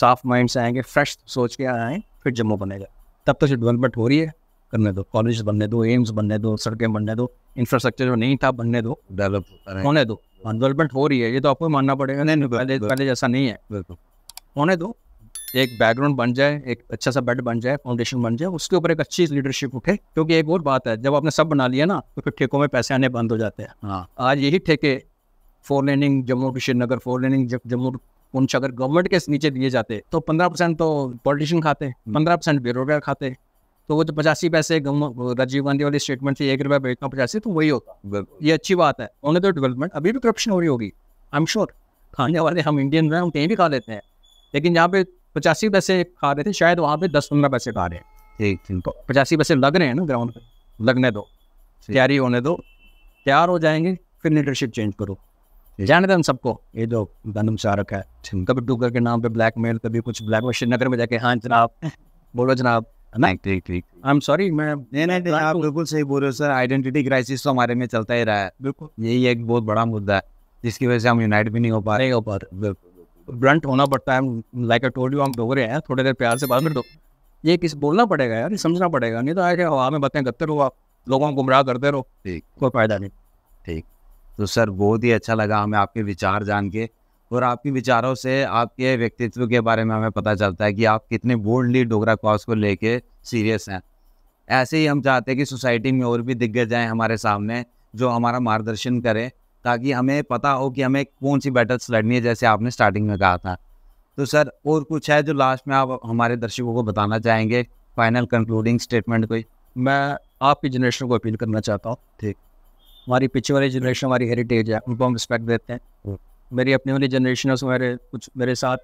साफ माइंड से आएंगे फ्रेश सोच के आएँ फिर जम्मू बनेगा तब तक जो डेवलपमेंट हो रही है करने दो कॉलेज बनने दो एम्स बनने दो सड़कें बनने दो इंफ्रास्ट्रक्चर जो नहीं था बनने दो डेवलप होने दो डेवलपमेंट हाँ, हो रही है ये तो आपको मानना पड़ेगा नहीं पहले पहले जैसा नहीं है बिल्कुल होने दो एक बैकग्राउंड बन जाए एक अच्छा सा बेड बन जाए फाउंडेशन बन जाए उसके ऊपर एक अच्छी लीडरशिप उठे क्योंकि एक और बात है जब आपने सब बना लिया ना तो फिर ठेकों में पैसे आने बंद हो जाते हैं हाँ आज यही ठेके four laning Jammu Srinagar four laning Jammu कुछ अगर गवर्नमेंट के नीचे दिए जाते तो पंद्रह परसेंट तो पॉलिटिशियन खाते हम्म। पंद्रह परसेंट बेरोजगार खाते तो वो जो तो पचासी पैसे राजीव गांधी वाली स्टेटमेंट से एक रुपया बेचना पचासी तो वही होता ये अच्छी बात है उन्हें तो डेवलपमेंट अभी भी करप्शन हो रही होगी आई एम श्योर खाने वाले हम इंडियन हैं हम कहीं भी खा लेते हैं लेकिन यहाँ पे पचासी पैसे खा रहे थे शायद वहाँ पे दस पंद्रह पैसे खा रहे हैं ठीक ठीक पचासी पैसे लग रहे हैं ना ग्राउंड पे लगने दो तैयारी होने दो तैयार हो जाएंगे फिर लीडरशिप चेंज करो जाने दें सबको ये जो गंदम चाह है कभी टूकर के नाम पे ब्लैक मेल कभी कुछ ब्लैक मेल श्रीनगर में जाके हाँ जनाब बोलो जनाब ठीक ठीक आई एम सॉरी मैं नहीं नहीं आप बिल्कुल सही बोल रहे हो सर आइडेंटिटी क्राइसिस तो हमारे में चलता ही रहा है बिल्कुल यही एक बहुत बड़ा मुद्दा है जिसकी वजह से हम यूनाइट भी नहीं हो पा रहे हो पा रहे ब्रंट होना पड़ता है लाइक आई टोल्ड यू हम डोगरे हैं थोड़ी देर प्यार से बात कर दो ये किस बोलना पड़ेगा यार समझना पड़ेगा नहीं तो आगे हवा में बताएं गत्ते रहो आप लोगों को गुमराह करते रहो ठीक कोई फायदा नहीं ठीक तो सर बहुत ही अच्छा लगा हमें आपके विचार जान के और आपके विचारों से आपके व्यक्तित्व के बारे में हमें पता चलता है कि आप कितने बोल्डली डोगरा कॉज को लेके सीरियस हैं ऐसे ही हम चाहते हैं कि सोसाइटी में और भी दिग्गज आएँ हमारे सामने जो हमारा मार्गदर्शन करें ताकि हमें पता हो कि हमें कौन सी बैटल्स लड़नी है जैसे आपने स्टार्टिंग में कहा था तो सर और कुछ है जो लास्ट में आप हमारे दर्शकों को बताना चाहेंगे फाइनल कंक्लूडिंग स्टेटमेंट कोई मैं आपकी जनरेशन को अपील करना चाहता हूँ ठीक हमारी पीछे वाली जनरेशन हमारी हेरिटेज है उनको हम रिस्पेक्ट देते हैं हम्म। मेरी अपनी वाली जनरेशन है मेरे कुछ मेरे साथ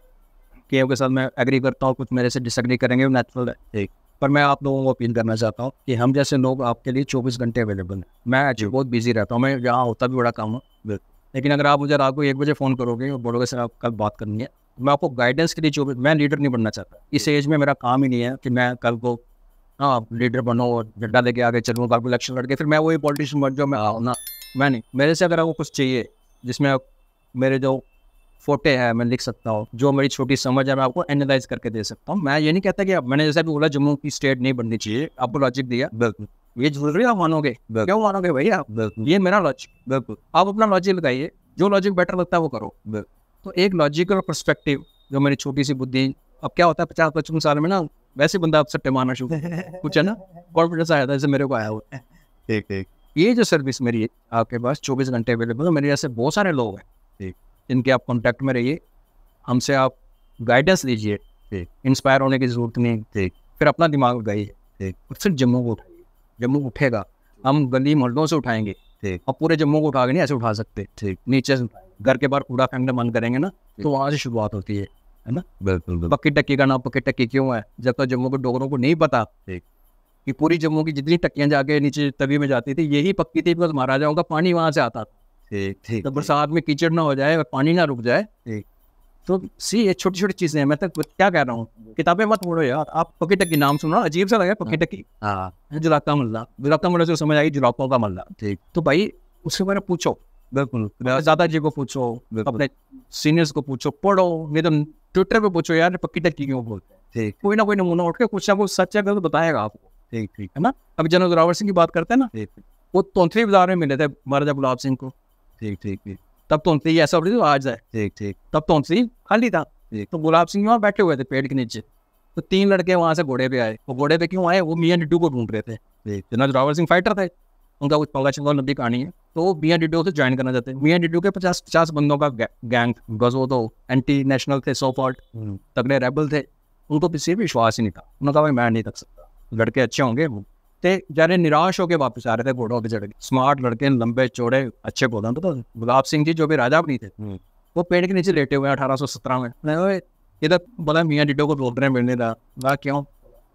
के के साथ मैं एग्री करता हूँ कुछ मेरे से डिसग्री करेंगे नेचुरल है ठीक पर मैं आप लोगों को अपील करना चाहता हूँ कि हम जैसे लोग आपके लिए चौबीस घंटे अवेलेबल हैं मैं एक्चुअली हम्म। बहुत बिजी रहता हूँ मैं यहाँ होता भी बड़ा काम हूँ लेकिन अगर आप मुझे रात को एक बजे फ़ोन करोगे और बोलोगे सर आप कल बात करनी है मैं आपको गाइडेंस के लिए चौबीस मैं लीडर नहीं बनना चाहता इस एज में मेरा काम ही नहीं है कि मैं कल को हाँ आप लीडर बनो झंडा लेके आगे चलो आपको इलेक्शन लड़के फिर मैं वही पॉलिटिशियन बन जाऊँ मैं आऊँ ना मैं नहीं मेरे से अगर आपको कुछ चाहिए जिसमें मेरे जो फोटे हैं मैं लिख सकता हूँ जो मेरी छोटी समझ है मैं आपको एनालाइज करके दे सकता हूँ मैं ये नहीं कहता कि अब मैंने जैसे अभी बोला जम्मू की स्टेट नहीं बननी चाहिए आपको लॉजिक दिया बिल्कुल ये जरूरी आप मानोगे क्यों मानोगे भैया ये मेरा लॉजिक बिल्कुल आप अपना लॉजिक लगाइए जो लॉजिक बेटर लगता है वो करो तो एक लॉजिकल परस्पेक्टिव जो मेरी छोटी सी बुद्धि अब क्या होता है पचास पचपन साल में ना वैसे बंदा आप सट्टे मारना शुरू कुछ है ना कॉन्फिडेंस आया था जैसे मेरे को आया हुआ ठीक ठीक ये जो सर्विस मेरी आपके पास चौबीस घंटे अवेलेबल है मेरे जैसे बहुत सारे लोग हैं ठीक जिनके आप कॉन्टैक्ट में रहिए हमसे आप गाइडेंस लीजिए ठीक इंस्पायर होने की ज़रूरत नहीं ठीक फिर अपना दिमाग गई ठीक सिर्फ जम्मू को उठाइए जम्मू उठेगा हम गली मोहल्लों से उठाएंगे ठीक अब पूरे जम्मू को उठा के नहीं ऐसे उठा सकते ठीक नीचे से घर के बाहर कूड़ा फेंकना मन करेंगे ना तो वहाँ से शुरुआत होती है है ना बिल्कुल पक्की टक्की का नाम पक्की टक्की क्यों है जब तक तो जम्मू के डोगरों को नहीं पता कि पूरी जम्मू की जितनी टक्कियां जाके नीचे तभी में जाती थी यही पक्की थी बिकॉज महाराजाओं का पानी वहां से आता था ठीक ठीक तो बरसात में कीचड़ ना हो जाए पानी ना रुक जाए ठीक तो सी ये छोटी छोटी चीजें हैं मैं तक तो क्या कह रहा हूँ किताबें मत मोड़ो यार आप पक्की टक्की नाम सुन रहा अजीब सा लगा पक्की टक्की हाँ, हाँ।, हाँ जुलाका मल्ला जुलाका मल्ला से समझ आई जुलाकों का मल्ला ठीक तो भाई उसके बारे में पूछो बिल्कुल दादाजी को पूछो अपने सीनियर्स को पूछो पढ़ो नहीं तो तो ट्विटर पे पूछो यार पक्की टक्की क्यों बोलते हैं ठीक कोई ना कोई नमूना उठ के कुछ ना कुछ सच है गलत बताएगा आपको ठीक ठीक है ना अभी जनरल जोरावर सिंह की बात करते हैं ना वो तोंथरी बाजार में मिले थे महाराजा गुलाब सिंह को ठीक ठीक ठीक तब तोंथली ऐसा हो थी आज है ठीक ठीक तब तोंथली खाली था तो गुलाब सिंह वहाँ बैठे हुए थे पेड़ के नीचे तो तीन लड़के वहाँ से घोड़े पे आए वो घोड़े पे क्यों आए वो मियाँ डिड्डू को ढूंढ रहे थे जनरल जोरावर सिंह फाइटर थे उनका कुछ पगला चंगा लंबी कहानी है तो बी एन से ज्वाइन करना चाहते हैं बी एन के पचास पचास बंदों का गैंग बिकॉज वो तो एंटी नेशनल थे सो फॉल्ट हम्म। तगड़े रेबल थे उनको किसी पर विश्वास ही नहीं था उन्होंने कहा मैं नहीं तक सकता लड़के अच्छे होंगे ते जाने निराश होकर वापस आ रहे थे घोड़ों पर चढ़ के स्मार्ट लड़के लंबे चौड़े अच्छे घोड़ा तो गुलाब सिंह जी जो भी राजा भी थे हम्म। वो पेड़ के नीचे लेटे हुए हैं अठारह सौ सत्रह में इधर बोला तो मियाँ डिडो को रोक रहे हैं मिलने रहा क्यों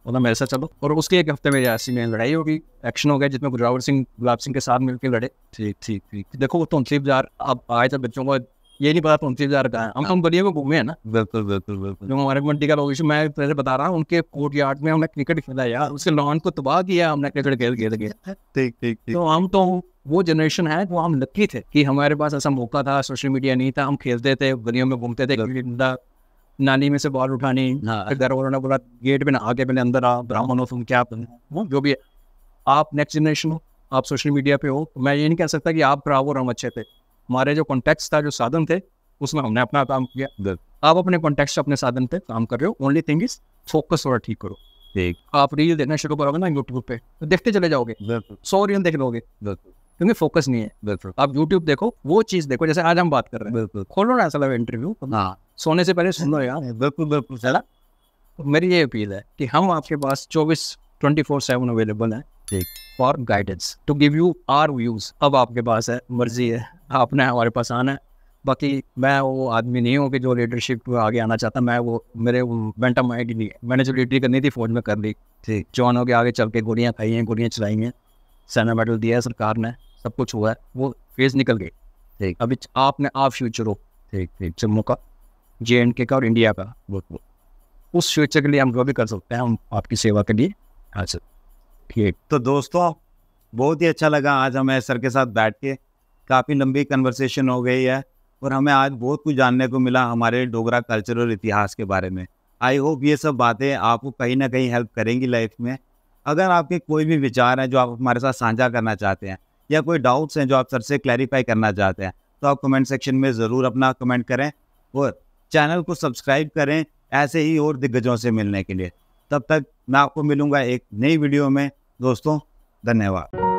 मतलब मेरे साथ चलो और उसके एक हफ्ते में ऐसी में लड़ाई होगी एक्शन हो गया जिसमें गुजरावर सिंह गुलाब सिंह के साथ मिलकर लड़े ठीक ठीक ठीक देखो वो तोनसीफ जार अब आए थे बच्चों को ये नहीं पता तोनसीफ जार कहाँ हम हम गलियों को घूमे हैं ना बिल्कुल बिल्कुल बिल्कुल जो हमारे मंडी का लोकेशन मैं पहले बता रहा हूँ उनके कोर्ट यार्ड में हमने क्रिकेट खेला यार उसके लॉन को तबाह किया हमने क्रिकेट खेल खेल गया ठीक ठीक तो हम तो वो जनरेशन है वो हम लकी थे कि हमारे पास ऐसा मौका था सोशल मीडिया नहीं था हम खेलते थे गलियों में घूमते थे नाली में से बॉल उठानी हाँ। बोला गेट में आगे पहले अंदर आ ब्राह्मण हो तुम क्या वो जो भी है आप नेक्स्ट जनरेशन हो आप सोशल मीडिया पे हो तो मैं ये नहीं कह सकता कि आप ब्रावो और हम अच्छे थे हमारे जो कॉन्टेक्ट था जो साधन थे उसमें हमने अपना काम किया आप अपने कॉन्टेक्ट अपने साधन पे काम कर रहे हो ओनली थिंग इज फोकस थोड़ा ठीक करो ठीक आप रील देखना शुरू करोगे ना यूट्यूब पे तो देखते चले जाओगे सौ रील देख लोगे क्योंकि फोकस नहीं है आप यूट्यूब देखो वो चीज देखो जैसे आज हम बात कर रहे हैं खोलो ना ऐसा इंटरव्यू हाँ सोने से पहले सुनो यार बिल्कुल बिल्कुल सर तो मेरी ये अपील है कि हम आपके पास चौबीस ट्वेंटी फोर सेवन अवेलेबल हैं ठीक for guidance to give you our views अब आपके पास है मर्जी है आपने हमारे पास आना है बाकी मैं वो आदमी नहीं हूँ कि जो लीडरशिप आगे आना चाहता मैं वो मेरे मेंटा माइंड नहीं है मैंने जो लीडरी करनी थी फौज में कर ली ठीक जॉन हो के आगे चल के गोलियाँ खाई हैं गोलियाँ चलाई हैं सेना मेडल दिया है सरकार ने सब कुछ हुआ है वो फेज निकल गई ठीक अभी आपने आप फ्यूचर हो ठीक ठीक जम्मू का जे एंड के का और इंडिया का वर्क उस फ्यूचर के लिए हम जो भी कर सकते हैं हम आपकी सेवा के लिए हाजिर ठीक तो दोस्तों बहुत ही अच्छा लगा आज हमें सर के साथ बैठ के काफ़ी लंबी कन्वर्सेशन हो गई है और हमें आज बहुत कुछ जानने को मिला हमारे डोगरा कल्चर और इतिहास के बारे में आई होप ये सब बातें आपको कहीं ना कहीं हेल्प करेंगी लाइफ में अगर आपके कोई भी विचार हैं जो आप हमारे साथ साझा करना चाहते हैं या कोई डाउट्स हैं जो आप सर से क्लैरिफाई करना चाहते हैं तो आप कमेंट सेक्शन में ज़रूर अपना कमेंट करें और चैनल को सब्सक्राइब करें ऐसे ही और दिग्गजों से मिलने के लिए तब तक मैं आपको मिलूंगा एक नई वीडियो में दोस्तों धन्यवाद